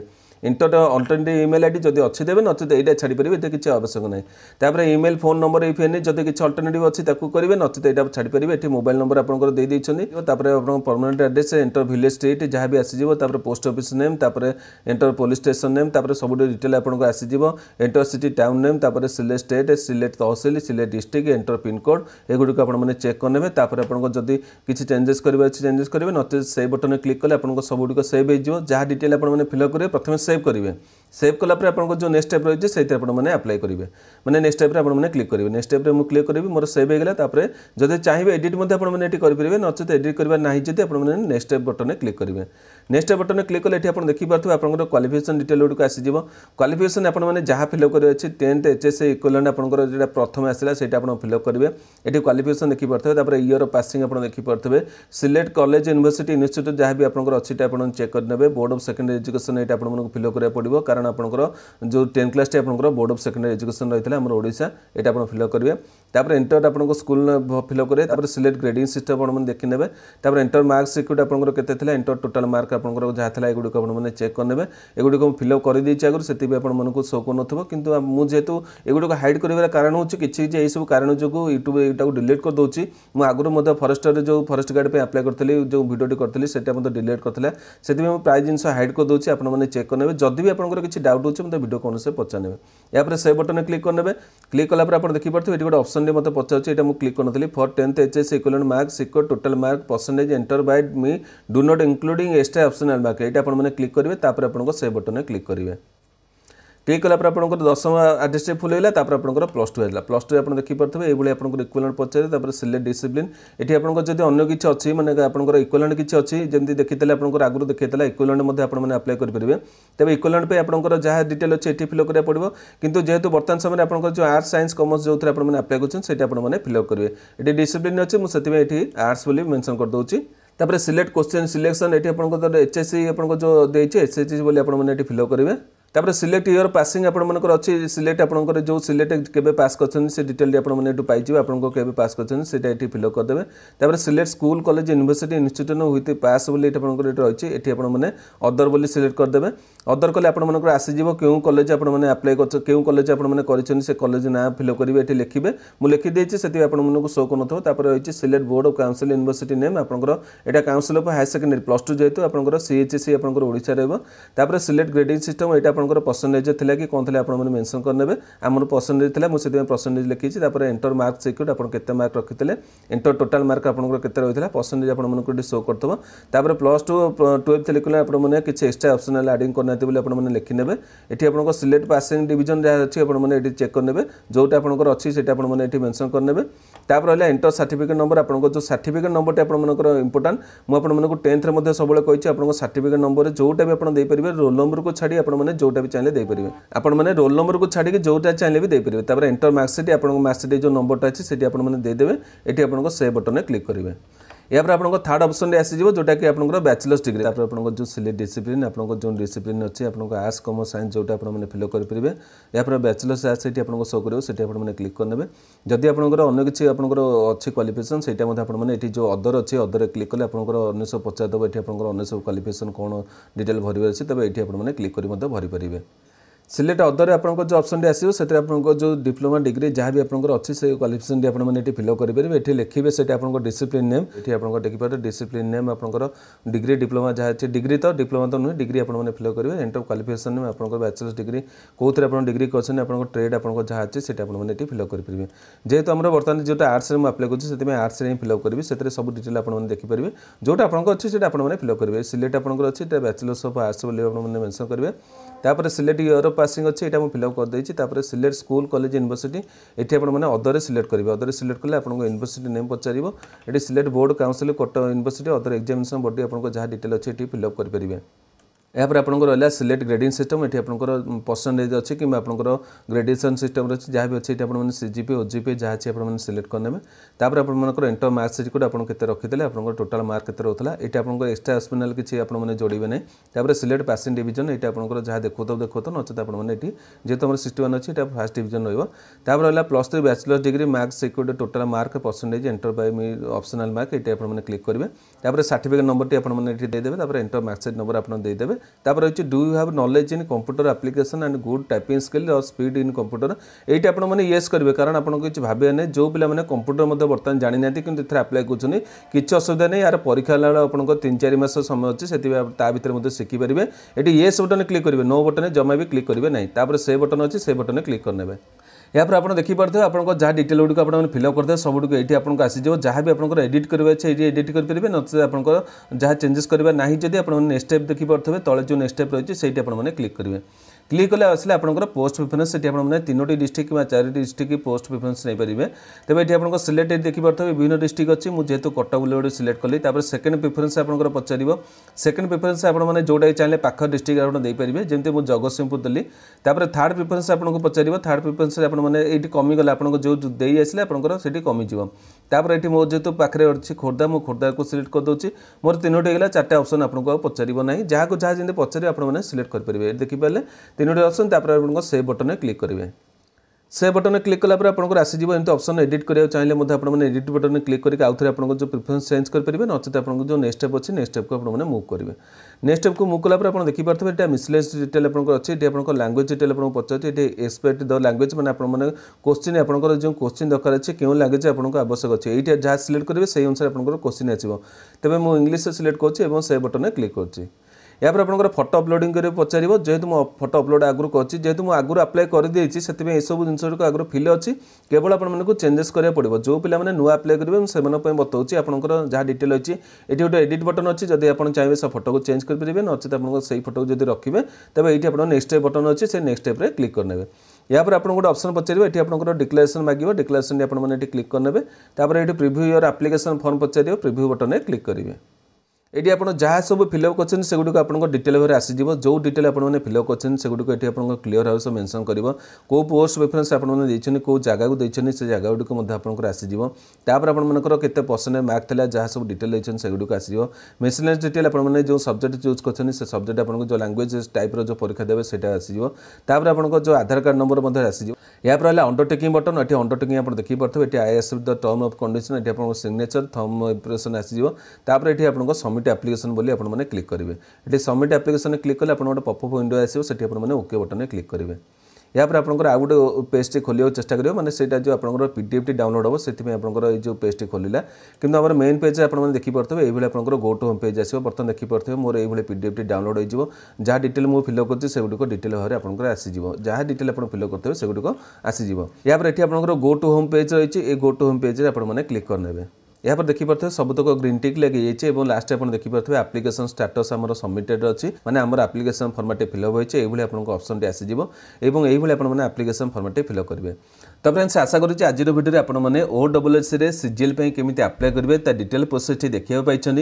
ইন্টর অল্টারনেটিভ ইমেল আইডি যদি অছি দেবে নচে এইটা ছাড়ি ছাড়িপারে এটা কিছু আবশ্যক নাই তারপরে ইমেল ফোন নম্বর এই ফেন যদি কিছু অল্টারনেটিভ অছি তাকে করবে নচেত এইটা ছাড়িপারে এটি মোবাইল নম্বর আপনার দিয়ে দিয়েছেন তারপরে আপনার permanent address enter village street যা বি আসিযোগ তারপরে পোস্ট অফিস নেম তারপরে ইন্টর পুলিশ স্টেশন নেম তাপরে সবু ডিটেল আপনার আসিযোগ ইন্টর সিটি টাউন নেম তারপরে select state select tehsil select district enter pin code এগুলো আপনার চেক করে নেবে তারপরে আপনার যদি কিছু চেঞ্জেস করবে চেঞ্জেস করবে নচে সেই বটনে ক্লিক কলে আপনার সবুগুলো সেভ হয়ে যা ডিটেল আপনার ফিল করবে প্রথমে सेव करेंगे সেভ কলাপরে আপনার যে নেক্সট স্টেপ রয়েছে সেইতে আপনার আপ্লাই করবে মানে নেক্সট স্টেপে আপনার ক্লিক করবে নেক্সট স্টেপে মু ক্লিক করবি মোটর সেভ হয়ে গেল তাপরে যদি চাইবে এডিট মধ্যে আপনার এটি করে নচেত এডিট করবার না যদি আপনার নেক্সট স্টেপ বটনে ক্লিক করবে নেক্সট স্টেপ বটনে ক্লিক কলে এটি আপনার দেখিপারে আপনার কোয়ালিফিকেসন ডিটেল গুড়ি আসিযোগ কোয়ালিফিকেসন আপনার যা ফিলঅপ করে আছে টেন্থ এচএস ইকুইলেন্ট আপনার যেটা প্রথমে আসলে সেটা আপনার ফিলঅপ করবে এটি কোয়ালিফিকেসন দেখিপারে তাপরে ইয়র পাসিং আপনার দেখিপারে সিলেক্ট কলেজ ইউনিভার্সিটি ইনস্টিচ্ୟୁଟ୍ যা বি আপনার অনেক চেক করে নেবে বোর্ড অফ সেকেন্ডারি এজুকেশন এটা আপনার ফিলঅপ করা পড়ব কারণ আপনকৰ যো 10th ক্লাছতে আপনকৰ বৰ্ড অফ সেকেন্ডৰী এডুকেশন ৰৈতেলে আমাৰ ওড়িশা এটা আপোন ফিলাপ কৰিবে ତାପରେ ଏଣ୍ଟର ଆପଣଙ୍କ ସ୍କୁଲ ଫିଲ୍ଅପ୍ କରିବେ ତାପରେ ସିଲେକ୍ଟ ଗ୍ରେଡିଂ ସିଷ୍ଟମ୍ ଆପଣମାନେ ଦେଖିନେବେ ତାପରେ ଏଣ୍ଟର ମାର୍କ ସିକ୍ୟୁରିଟି ଆପଣଙ୍କର କେତେ ଥିଲା ଏଣ୍ଟର ଟୋଟାଲ୍ ମାର୍କ ଆପଣଙ୍କର ଯାହା ଥିଲା ଏଗୁଡ଼ିକ ଆପଣମାନେ ଚେକ୍ କରିନେବେ ଏଗୁଡ଼ିକ ମୁଁ ଫିଲ୍ଅପ୍ କରିଦେଇଛି ଆଗରୁ ସେଥିପାଇଁ ଆପଣମାନଙ୍କୁ ସୋ କରୁନଥିବ କିନ୍ତୁ ମୁଁ ଯେହେତୁ ଏଗୁଡ଼ିକ ହାଇଡ଼ କରିବାର କାରଣ ହେଉଛି କିଛି କିଛି ଏହିସବୁ କାରଣ ଯୋଗୁଁ ୟୁଟ୍ୟୁବ୍ ଏଇଟାକୁ ଡିଲିଟ୍ କରିଦେଉଛି ମୁଁ ଆଗରୁ ମଧ୍ୟ ଫରେଷ୍ଟରରେ ଯେଉଁ ଫରେଷ୍ଟ ଗାର୍ଡ଼ ପାଇଁ ଆପ୍ଲାଏ କରିଥିଲି ଯେଉଁ ଭିଡ଼ିଓଟି କରିଥିଲି ସେଟା ମଧ୍ୟ ଡିଲିଟ୍ କରିଥିଲା ସେଥିପାଇଁ ମୁଁ ପ୍ରାୟ ଜିନିଷ ହାଇଡ଼ କରିଦେଉଛି ଆପଣମାନେ ଚେକ୍ କରିନେବେ ଯଦି ବି ଆପଣଙ୍କର କିଛି ଡାଉଟ୍ ହେଉଛି ମୋତେ ଭିଡ଼ିଓ କୌଣସି ପଚାରିନେବେ ଏହାପରେ ସେ ବଟନ୍ କ୍ଲିକ୍ କରିନେବେ କ୍ଲିକ୍ କଲା ପରେ ଆପଣ ଦେଖିପାରୁଥିବେ ଏଠି ଗୋଟେ ଅପସନ୍ क्वेश्चन मत पचारे यहाँ मुझे क्लिक करी for tenth H S equal mark सिको total mark percentage enter bad me do not including extra optional mark ये आप क्लिक करेंगे तापर आपको से बटन क्लिक करेंगे टे कलापर आप दशम आडजेस्ट फुल होगा तापर आपंकर प्लस टू आसला प्लस टू आप देखिपे ये आपको इक्वालांट पचारे तापर सिलेक्ट डिसिप्लिन ये आपको जब अगर किसी अच्छी मैंने आपंकर इक्वालांट किसी अच्छी जमी देखते आपको आगुरी देखते इक्वालांट आपने आप्लाय करेंगे तेज इक्वालांट आपंकर जहाँ डिटेल अच्छे ये फिलअप करा पड़ो कितु जेहतु बर्तमान समय आपंकर जो आर्ट्स सैन्स कमर्स जो आपने आप्लाय कर आपने फिलअप करेंगे ये डिसिप्लिन अच्छे मुझे आर्ट्स बोली मेनसन करदे ତାପରେ ସିଲେକ୍ଟ କୋଶ୍ଚିନ୍ ସିଲେକ୍ସନ୍ ଏଠି ଆପଣଙ୍କ ଦ୍ୱାରା ଏଚ୍ ଏସ୍ ସି ଆପଣଙ୍କ ଯେଉଁ ଦେଇଛି ଏଚ୍ ଏସ୍ ସି ବୋଲି ଆପଣମାନେ ଏଠି ଫିଲ୍ଅପ୍ କରିବେ তাপরে সিলেক্ট ইয়র পাসিং আপনার অছি সিলেক্ট আপনার যে সিলেক্ট কেবে পাস করছেন সে ডিটেল আপনার এটু পাইবে আপনার কেবে পাস করছেন সেটা এটি ফিল করদেবে তাপরে select school college university institute with pass বলে এটি আপনার রয়েছে এটি আপনার অদর বলে সিলেক্ট করদেবে ଅଦର କଲେ ଆପଣମାନଙ୍କର ଆସିଯିବ କେଉଁ କଲେଜ ଆପଣମାନେ ଆପ୍ଲାଏ କରୁଛ କେଉଁ କଲେଜ ଆପଣମାନେ କରିଛନ୍ତି ସେ କଲେଜ ନାଁ ଫିଲ୍ଅପ୍ କରିବେ ଏଠି ଲେଖିବେ ମୁଁ ଲେଖିଦେଇଛି ସେଥିପାଇଁ ଆପଣମାନଙ୍କୁ ସୋ କରୁନଥିବ ତାପରେ ରହିଛି select board of council university name ଆପଣଙ୍କର ଏଇଟା council of higher secondary plus two ଯେହେତୁ ଆପଣଙ୍କର ସିଏଚ୍ଏସି ଆପଣଙ୍କର ଓଡ଼ିଶା ରହିବ ତାପରେ ସିଲେଟ୍ ଗ୍ରେଡ଼ିଂ ସିଷ୍ଟମ୍ ଏଇଟା ଆପଣଙ୍କର ପର୍ସେଣ୍ଟେଜ୍ ଥିଲା କି କ'ଣ ଥିଲା ଆପଣମାନେ ମେନ୍ସନ୍ କରିନେବେ ଆମର ପର୍ସେଣ୍ଟେଜ୍ ଥିଲା ମୁଁ ସେଥିପାଇଁ ପର୍ସେଣ୍ଟେଜ୍ ଲେଖିଛି ତାପରେ ଏଣ୍ଟର ମାର୍କ ସିକ୍ୟୁର୍ଡ଼ ଆପଣ କେତେ ମାର୍କ ରଖିଥିଲେ ଏଣ୍ଟର ଟୋଟାଲ୍ ମାର୍କ ଆପଣଙ୍କର କେତେ ରହିଥିଲା ପର୍ସେଣ୍ଟେଜ୍ ଆପଣମାନଙ୍କୁ ଏଠି ସୋ କରୁଥିବ ତାପରେ ପ୍ଲସ୍ ଟୁ ଟୁଏଲ୍ଭ ଥିଲେ ଆପଣମାନେ କିଛି ଏକ୍ସଟ୍ରା ଅପସନାଲ୍ ଆଡ଼ିଂ କରିନାହାନ୍ତି জানিতে বলে আপনার লিখি নেবে এটি আপনার সিলেক্ট পাসিং ডিভিজন যা অনেক আপনার এটি চেক করে নেবে যেটা আপনার অনেক সেটা আপনার এটি মেনশন করে নেবে তাপরে হলে এন্টর সার্টিফিকেট নম্বর আপনার যে সার্টিফিকেট নম্বরটি আপনার ইম্পর্টাট মু আপনার টেন্থরে মধ্যে সবুলে কী আপনার সার্টিফিকেট নম্বরে যেটা বি আপনার দিয়ে রোল নম্বরকে ছাড়ি আপনার যেটা বি চাইলে দিয়ে আপনার রোল নম্বরকে ছাড়িকি যেটা চাইলে বি দিয়ে তাপরে এন্টর মার্কসিট আপনার মার্কসিট যে নম্বরটা আছে সেটি আপনার দিয়ে দেবে এটি আপনার সেভ বটনে ক্লিক করবে ଏହାପରେ ଆପଣଙ୍କ ଥାର୍ଡ଼ ଅପସନ୍ରେ ଆସିଯିବ ଯେଉଁଟାକି ଆପଣଙ୍କର ବ୍ୟାଚଲର୍ସ ଡିଗ୍ରୀ ତାପରେ ଆପଣଙ୍କ ଯେଉଁ ସିଲେକ୍ଟ ଡିସିପ୍ଲିନ୍ ଆପଣଙ୍କ ଯେଉଁ ଡିସିପ୍ଲିନ୍ ଅଛି ଆପଣଙ୍କ ଆର୍ଟ୍ସ କମର୍ସ ସାଇନ୍ସ ଯେଉଁଟା ଆପଣମାନେ ଫିଲ୍ଅପ୍ କରିପାରିବେ ଏହାପରେ ବ୍ୟାଚଲର୍ସ ଆର୍ଟ୍ସ ସେଠି ଆପଣଙ୍କ ସୋ କରିବ ସେଠି ଆପଣମାନେ କ୍ଲିକ୍ କରିନେବେ ଯଦି ଆପଣଙ୍କର ଅନ୍ୟ କିଛି ଆପଣଙ୍କର ଅଛି କ୍ୱାଲିଫିକେସନ୍ ସେଇଟା ମଧ୍ୟ ଆପଣମାନେ ଏଠି ଯେଉଁ ଅଦର ଅଛି ଅଦରରେ କ୍ଲିକ୍ କଲେ ଆପଣଙ୍କର ଅନ୍ୟ ସବୁ ପଚାରିଦେବ ଏଠି ଆପଣଙ୍କର ଅନ୍ୟ ସବୁ କ୍ୱାଲିଫିକେସନ୍ କ'ଣ ଡିଟେଲ୍ ଭରିବାର ଅଛି ତେବେ ଏଠି ଆପଣମାନେ କ୍ଲିକ୍ କରି ମଧ୍ୟ ଭରିପାରିବେ ସିଲେକ୍ଟ ଅଦର ଆପଣଙ୍କ ଯେଉଁ ଅପସନ୍ଟି ଆସିବ ସେଥିରେ ଆପଣଙ୍କ ଯେଉଁ ଡିପ୍ଲୋମା ଡିଗ୍ରୀ ଯାହା ବି ଆପଣଙ୍କର ଅଛି ସେ କ୍ୱାଲିଫିକେସନ୍ଟି ଆପଣମାନେ ଏଠି ଫିଲ୍ଅପ୍ କରିପାରିବେ ଏଠି ଲେଖିବେ ସେଠି ଆପଣଙ୍କ ଡିସିପ୍ଲିନ୍ ନେମ୍ ଏଠି ଆପଣଙ୍କ ଦେଖିପାରିବେ ଡିସିପ୍ଲିନ୍ ନେମ୍ ଆପଣଙ୍କର ଡିଗ୍ରୀ ଡିପ୍ଲୋମା ଯାହା ଅଛି ଡିଗ୍ରୀ ତ ଡିପ୍ଲୋମା ତ ନୁହେଁ ଡିଗ୍ରୀ ଆପଣମାନେ ଫିଲ୍ଅପ୍ କରିବେ ଏଣ୍ଟ ଅଫ୍ କ୍ୱାଲିଫିକେସନ୍ ନେମ୍ ଆପଣଙ୍କର ବ୍ୟାଚଲର୍ସ ଡିଗ୍ରୀ କେଉଁଥିରେ ଆପଣ ଡିଗ୍ରୀ କରିଛନ୍ତି ଆପଣଙ୍କ ଟ୍ରେଡ୍ ଆପଣଙ୍କ ଯାହା ଅଛି ସେଠି ଆପଣମାନେ ଏଠି ଫିଲ୍ଅପ୍ କରିପାରିବେ ଯେହେତୁ ଆମର ବର୍ତ୍ତମାନ ଯେଉଁଟା ଆର୍ଟ୍ସରେ ମୁଁ ଆପ୍ଲାଏ କରୁଛି ସେଥିପାଇଁ ଆର୍ଟ୍ସରେ ହିଁ ଫିଲ୍ଅପ୍ କରିବି ସେଥିରେ ସବୁ ଡିଟେଲ୍ ଆପଣମାନେ ଦେଖିପାରିବେ ଯେଉଁଟା ଆପଣଙ୍କ ଅଛି ସେଇଟା ଆପଣମାନେ ଫିଲ୍ଅପ୍ କରିବେ ସିଲେକ୍ଟ ଆପଣଙ୍କର ଅଛି ସେଇଟା ବ୍ୟାଚଲର୍ସ ଅଫ୍ ଆର୍ଟ୍ସ ବୋଲି ଆପଣମାନେ ମେନ୍ସନ୍ କରିବେ ତାପରେ ସିଲେକ୍ଟ ୟର୍ ପାସିଂ ଅଛି ଏଇଟା ମୁଁ ଫିଲ୍ଅପ୍ କରିଦେଇଛି ତାପରେ ସିଲେକ୍ଟ ସ୍କୁଲ କଲେଜ ୟୁନିଭର୍ସିଟି ଏଠି ଆପଣମାନେ ଅଦରରେ ସିଲେକ୍ଟ କରିବେ ଅଦରରେ ସିଲେକ୍ଟ କଲେ ଆପଣଙ୍କ ୟୁନିଭର୍ସିଟି ନେମ୍ ପଚାରିବ ଏଠି select board council Cuttack university other examination body ଆପଣଙ୍କ ଯାହା ଡିଟେଲ୍ ଅଛି ଏଠି ଫିଲ୍ଅପ୍ କରିପାରିବେ ଏହାପରେ ଆପଣଙ୍କର ରହିଲା ସିଲେକ୍ଟ ଗ୍ରେଡିଂ ସିଷ୍ଟମ୍ ଏଠି ଆପଣଙ୍କର ପର୍ସେଣ୍ଟେଜ୍ ଅଛି କିମ୍ବା ଆପଣଙ୍କର ଗ୍ରେଡୁଏସନ୍ ସିଷ୍ଟମ୍ ଅଛି ଯାହା ବି ଅଛି ଏଠି ଆପଣମାନେ C G P O G P ଯାହା ଅଛି ଆପଣମାନେ ସିଲେକ୍ଟ କରିନେବେ ତାପରେ ଆପଣମାନଙ୍କର ଏଣ୍ଟର ମାର୍କ ସେଟିକୁ ଆପଣ କେତେ ରଖିଥିଲେ ଆପଣଙ୍କର ଟୋଟାଲ୍ ମାର୍କ କେତେ ରହୁଥିଲା ଏଠି ଆପଣଙ୍କର ଏକ୍ସଟ୍ରା ଆସ୍ପିନାଲ୍ କିଛି ଆପଣମାନେ ଯୋଡ଼ିବେ ନାହିଁ ତାପରେ ସିଲେକ୍ଟ ପାସିଂ ଡିଭିଜନ ଏଇଟା ଆପଣଙ୍କର ଯାହା ଦେଖୁଥାଉ ଦେଖାଉଥାଉ ନଚେତ ଆପଣମାନେ ଏଠି ଯେହେତୁ ଆମର ସିକ୍ସଟି ୱାନ୍ ଅଛି ଏଇଟା ଫାଷ୍ଟ ଡିଭିଜନ ରହିବ ତାପରେ ରହିଲା plus three bachelor's degree mark equity total mark percentage enter by optional mark ଏଇଠି ଆପଣମାନେ କ୍ଲିକ୍ କରିବେ ତାପରେ ସାର୍ଟିଫିକେଟ୍ ନମ୍ବରଟି ଆପଣମାନେ ଏଠି ଦେଇଦେବେ ତାପରେ ଏଣ୍ଟର ମାର୍କ ସେଟ୍ ନମ୍ବର ଆପଣ ଦେଇଦେବେ তারপর রয়েছে do you have knowledge in computer application and good typing skill or speed in computer এইটি আপনার মানে ইয়েস করবে কারণ আপনার কিছু ভাবিবে না যে পিলা মানে কম্পুটর মধ্যে বর্তমানে জানি না কিন্তু এর আপ্লাই করছেন কিছু অসুবিধা নেই আর পরীক্ষা হল আপনার তিন চারি মাস সময় অছে সে তা ভিতরে মধ্যে শিখিপারে এটি ইয়েস বটনে ক্লিক করবে নো বটনে জমা বি ক্লিক করবে না তাপরে সে বটন অছে সে বটনে ক্লিক করে নেবে ଏହାପରେ ଆପଣ ଦେଖିପାରୁଥିବେ ଆପଣଙ୍କ ଯାହା ଡିଟେଲ୍ ଗୁଡ଼ିକ ଆପଣମାନେ ଫିଲ୍ଅପ୍ କରିଥିବେ ସବୁଗୁଡ଼ିକ ଏଇଠି ଆପଣଙ୍କୁ ଆସିଯିବ ଯାହା ବି ଆପଣଙ୍କର ଏଡ଼ିଟ୍ କରିବାର ଅଛି ଏଇଠି ଏଡ଼ିଟ୍ କରିପାରିବେ ନଚେତ୍ ଆପଣଙ୍କର ଯାହା ଚେଞ୍ଜେସ୍ କରିବା ନାହିଁ ଯଦି ଆପଣମାନେ ନେକ୍ସଟ ଷ୍ଟେପ୍ ଦେଖିପାରୁଥିବେ ତଳେ ଯେଉଁ ନେକ୍ସଟ ଷ୍ଟେପ୍ ରହିଛି ସେଇଠି ଆପଣମାନେ କ୍ଲିକ୍ କରିବେ ক্লিক কলে আসলে আপনার পোস্ট প্রিফরেন্স সেটি আপনার তিনোটি ডিস্ট্রিক্ট কিংবা চারিটি ডিস্ট্রিক্ট পোস্ট প্রিফরেন্স নেইপারে তবে এটি আপনার সিলেক্টেড দেখিপারে বিভিন্ন ডিস্ট্রিক্ট অছি মু যেহেতু কটক বলে গোটে সিলেক্ট কলি তারপরে সেকেন্ড প্রিফরেন্স আপনার পচার সেকেন্ড প্রিফরেন্স আপনার যেটা চাইলে পাখ ডিস্ট্রিক্ট আপনার দিয়ে যেমন মু জগৎসিংহপুর দেলি তারপরে থার্ড প্রিফরেন্স আপনার পচার থার্ড প্রিফরেন্স আপনার এইটি কমিগলে আপনার যে দিয়ে আসলে আপনার সেটি কমিযোগ ତାପରେ ଏଠି ମୋର ଯେହେତୁ ପାଖରେ ଅଛି ଖୋର୍ଦ୍ଧା ମୁଁ ଖୋର୍ଦ୍ଧାକୁ ସିଲେକ୍ଟ କରିଦେଉଛି ମୋର ତିନୋଟି ହେଇଗଲା ଚାରିଟା ଅପସନ୍ ଆପଣଙ୍କୁ ଆଉ ପଚାରିବ ନାହିଁ ଯାହାକୁ ଯାହା ଯେମିତି ପଚାରିବେ ଆପଣମାନେ ସିଲେକ୍ଟ କରିପାରିବେ ଏଠି ଦେଖିପାରିଲେ ତିନୋଟି ଅପସନ୍ ତାପରେ ଆପଣଙ୍କ ସେଭ୍ ବଟନ୍ରେ କ୍ଲିକ୍ କରିବେ ସେ ବଟନ୍ରେ କ୍ଲିକ୍ କଲା ପରେ ଆପଣଙ୍କର ଆସିଯିବ ଏମିତି ଅପସନ୍ ଏଡ଼ିଟ୍ କରିବାକୁ ଚାହିଁଲେ ମଧ୍ୟ ଆପଣମାନେ ଏଡ଼ିଟ୍ ବଟନ୍ରେ କ୍ଲିକ୍ କରିକି ଆଉଥରେ ଆପଣଙ୍କ ଯେଉଁ ପ୍ରିଫରେନ୍ସ ଚେଞ୍ଜ କରିପାରିବେ ନଚେତ ଆପଣଙ୍କ ଯେଉଁ ନେକ୍ସଟ ଷ୍ଟେପ୍ ଅଛି ନେକ୍ସଟ ଷ୍ଟେପ୍କୁ ଆପଣମାନେ ମୁଭ୍ କରିବେ নেক্সট স্টেপକୁ ମୁଁ କଲାପରେ ଆପଣ ଦେଖିପାରୁଥିବେ ଏଇଟା ମିସଲେସ୍ ଡିଟେଲ୍ ଆପଣଙ୍କର ଅଛି ଏଠି ଆପଣଙ୍କ ଲାଙ୍ଗୁଏଜ୍ ଡିଟେଲ୍ ଆପଣଙ୍କୁ ପଚାରୁଛି ଏଠି ଏକ୍ସପେକ୍ଟ ଦ ଲାଙ୍ଗୁଏଜ୍ ମାନେ ଆପଣମାନେ କୋଶ୍ଚିନ୍ ଆପଣଙ୍କର ଯେଉଁ କୋଶ୍ଚିନ୍ ଦରକାର ଅଛି କେଉଁ ଲାଙ୍ଗୁଏଜ୍ ଆପଣଙ୍କୁ ଆବଶ୍ୟକ ଅଛି ଏଇଟା ଯାହା ସିଲେକ୍ଟ କରିବେ ସେଇ ଅନୁସାରେ ଆପଣଙ୍କର କୋଶ୍ଚିନ୍ ଆସିବ ତେବେ ମୁଁ ଇଂଲିଶରେ ସିଲେକ୍ଟ କରୁଛି ଏବଂ ସେ ବଟନ୍ରେ କ୍ଲିକ୍ କରୁଛି ଏହାପରେ ଆପଣଙ୍କର ଫଟୋ ଅପଲୋଡିଂ କରି ପଚାରିବ ଯେହେତୁ ମୁଁ ଫଟୋ ଅପଲୋଡ୍ ଆଗରୁ କରିଛି ଯେହେତୁ ମୁଁ ଆଗରୁ ଆପ୍ଲାଏ କରିଦେଇଛି ସେଥିପାଇଁ ଏସବୁ ଜିନିଷ ଗୁଡ଼ିକ ଆଗରୁ ଫିଲ୍ ଅଛି କେବଳ ଆପଣମାନଙ୍କୁ ଚେଞ୍ଜେସ୍ କରିବାକୁ ପଡ଼ିବ ଯେଉଁ ପିଲାମାନେ ନୂଆ ଆପ୍ଲାଏ କରିବେ ମୁଁ ସେମାନଙ୍କ ପାଇଁ ବତାଉଛି ଆପଣଙ୍କର ଯାହା ଡିଟେଲ୍ ଅଛି ଏଠି ଗୋଟେ ଏଡିଟ୍ ବଟନ୍ ଅଛି ଯଦି ଆପଣ ଚାହିଁବେ ସେ ଫଟୋକୁ ଚେଞ୍ଜ କରିପାରିବେ ନଚେତ ଆପଣଙ୍କ ସେଇ ଫଟୋକୁ ଯଦି ରଖିବେ ତେବେ ଏଇଠି ଆପଣ ନେକ୍ସଟ ଷ୍ଟେପ୍ ବଟନ୍ ଅଛି ସେ ନେକ୍ସଟ ଷ୍ଟେପ୍ରେ କ୍ଲିକ୍ କରିନେବେ ଏହାପରେ ଆପଣ ଗୋଟେ ଅପସନ୍ ପଚାରିବେ ଏଠି ଆପଣଙ୍କର ଡିକ୍ଲାରେସନ୍ ମାଗିବ ଡିକ୍ଲାରେସନ୍ ଆପଣମାନେ ଏଠି କ୍ଲିକ୍ କରିନେବେ ତାପରେ ଏଠି ପ୍ରିଭ୍ୟୁ ଇୟର ଆପ୍ଲିକେସନ୍ ଫର୍ମ ପଚାରିବ ପ୍ରିଭ୍ୟୁ ବଟନ୍ରେ କ୍ଲିକ୍ କରିବେ এটি আপনার যা সব ফিলপ করছেন সেগুলো আপনার ডিটেল ভাবে আসবে যে ডিটেল আপনার ফিলপ করছেন সেগুলো এটি আপনার ক্লিয়র ভাবে সব মেনশন করব কেউ পোস্ট রেফরেন্স আপনার দিয়েছেন কেউ জায়গা দিয়েছেন সে জায়গাগুলো আপনার আসবে তারপর আপনার কেতে পরসেন্ট মার্ক লা যা সব ডিটেল দিয়েছেন সেগুলো আসবে মেসেলেন্স ডিটেল আপনার যে সবজেক্ট চুজ করছেন সে সবজেক্ট আপনার যে ল্যাঙ্গুয়েজ টাইপর যে পরীক্ষা দেবে সেটা আসবে তারপরে আপনার যে আধার কার্ড নম্বর আসবে এরপর হল অন্ডরটেকিং বটন এটি অন্ডরটেকিং আপনার দেখি পড়তে এটি ISF the term of condition এটি আপনার সিগনেচর থম ইম্প্রেসন আসবে তারপরে এটি আপনার সবমিট सबमिट आप्लिकेसन बोली আপনার ক্লিক করবে এটি सबमिट আপ্লিকেসন ক্লিক কলে আপনার গোটে পপঅপ উইন্ডো আসবে সেটি আপনার ওকে বটনে ক্লিক করবে ଏହାପରେ ଆପଣଙ୍କର ଆଉ ଗୋଟେ ପେଜ୍ଟି ଖୋଲିବାକୁ ଚେଷ୍ଟା କରିବ ମାନେ ସେଇଟା ଯେଉଁ ଆପଣଙ୍କର ପି ଡି ଏଫ୍ଟି ଡାଉନଲୋଡ଼୍ ହେବ ସେଥିପାଇଁ ଆପଣଙ୍କର ଏଇ ଯେଉଁ ପେଜ୍ଟି ଖୋଲିଲା କିନ୍ତୁ ଆମର ମେନ୍ ପେଜ୍ରେ ଆପଣମାନେ ଦେଖିପାରୁଥିବେ ଏଇଭଳି ଆପଣଙ୍କର ଗୋ ଟୁ ହୋମ୍ ପେଜ୍ ଆସିବ ବର୍ତ୍ତମାନ ଦେଖିପାରୁଥିବେ ମୋର ଏଇଭଳି ପି ଡି ଏଫ୍ଟି ଡାଉନଲୋଡ଼୍ ହୋଇଯିବ ଯାହା ଡିଟେଲ୍ ମୁଁ ଫିଲ୍ଅପ୍ କରିଛି ସେଗୁଡ଼ିକ ଡିଟେଲ୍ ଭାବରେ ଆପଣଙ୍କର ଆସିଯିବ ଯାହା ଡିଟେଲ୍ ଆପଣ ଫିଲ୍ଅପ୍ କରିଥିବେ ସେଗୁଡ଼ିକ ଆସିଯିବ ଏହାପରେ ଏଠି ଆପଣଙ୍କର ଗୋ ଟୁ ହୋମ୍ ପେଜ୍ ରହିଛି ଏଇ ଗୋ ଟୁ ହୋମ୍ ପେଜ୍ରେ ଆପଣମାନେ କ୍ଲିକ୍ କରିନେବେ ଏହାପରେ ଦେଖିପାରୁଥିବେ ସବୁତକ ଗ୍ରୀନ୍ ଟିକ୍ ଲାଗିଯାଇଛି ଏବଂ ଲାଷ୍ଟ ଆପଣ ଦେଖିପାରୁଥିବେ ଆପ୍ଲିକେସନ୍ ଷ୍ଟାଟସ୍ ଆମର ସବମିଟେଡ୍ ଅଛି ମାନେ ଆମର ଆପ୍ଲିକେସନ୍ ଫର୍ମାଟ୍ଟି ଫିଲ୍ଅପ୍ ହୋଇଛି ଏଇଭଳି ଆପଣଙ୍କ ଅପସନ୍ଟି ଆସିଯିବ ଏବଂ ଏଇଭଳି ଆପଣମାନେ ଆପ୍ଲିକେସନ୍ ଫର୍ମାଟ୍ଟି ଫିଲ୍ଅପ୍ କରିବେ তো ফ্রেন্ডস আশা করছি আজির ভিডিওরে আপনার ও ডবলএসরে সিজিএল কেমিটি আপ্লাই করবে তা ডিটেল প্রোসেসটি দেখা পাইছেন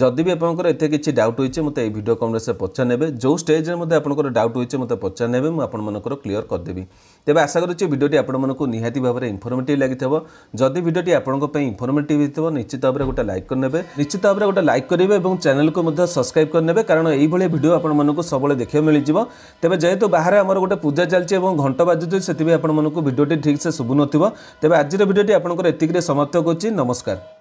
যদি বি আপনার এতে কিছু ডাউট হয়েছে মতো এই ভিডিও কমেন্টসে পচার নেবে যে স্টেজে মধ্যে আপনার ডাউট হয়েছে মতো পচার নেবে মু আপনার ক্লিয়ার করেদেবি তেমন আশা করছি ভিডিওটি আপনার নিহতি ভাবে ইনফর্মেটিভ লাগিথব যদি ভিডিওটি আপনার ইনফর্মেটিভ হয়েছে নিশ্চিত ভাবে গোটা লাইক করে নেবে নিশ্চিত ভাবে গোটা লাইক করবে এবং চ্যানেলকে মধ্যে সবসক্রাইব করে নেবে কারণ এইভাবে ভিডিও আপনার সবুলে দেখা মিলিযোগ তেমন যেহেতু বাহারে আমার গোটে পূজা চালছে এবং ঘণ্ট বাজুছে সেটি আপনার ভিডিওটি ঠিক ଠିକ୍ସେ ଶୁଭୁନଥିବ ତେବେ ଆଜିର ଭିଡ଼ିଓଟି ଆପଣଙ୍କର ଏତିକିରେ ସମାପ୍ତ କରୁଛି ନମସ୍କାର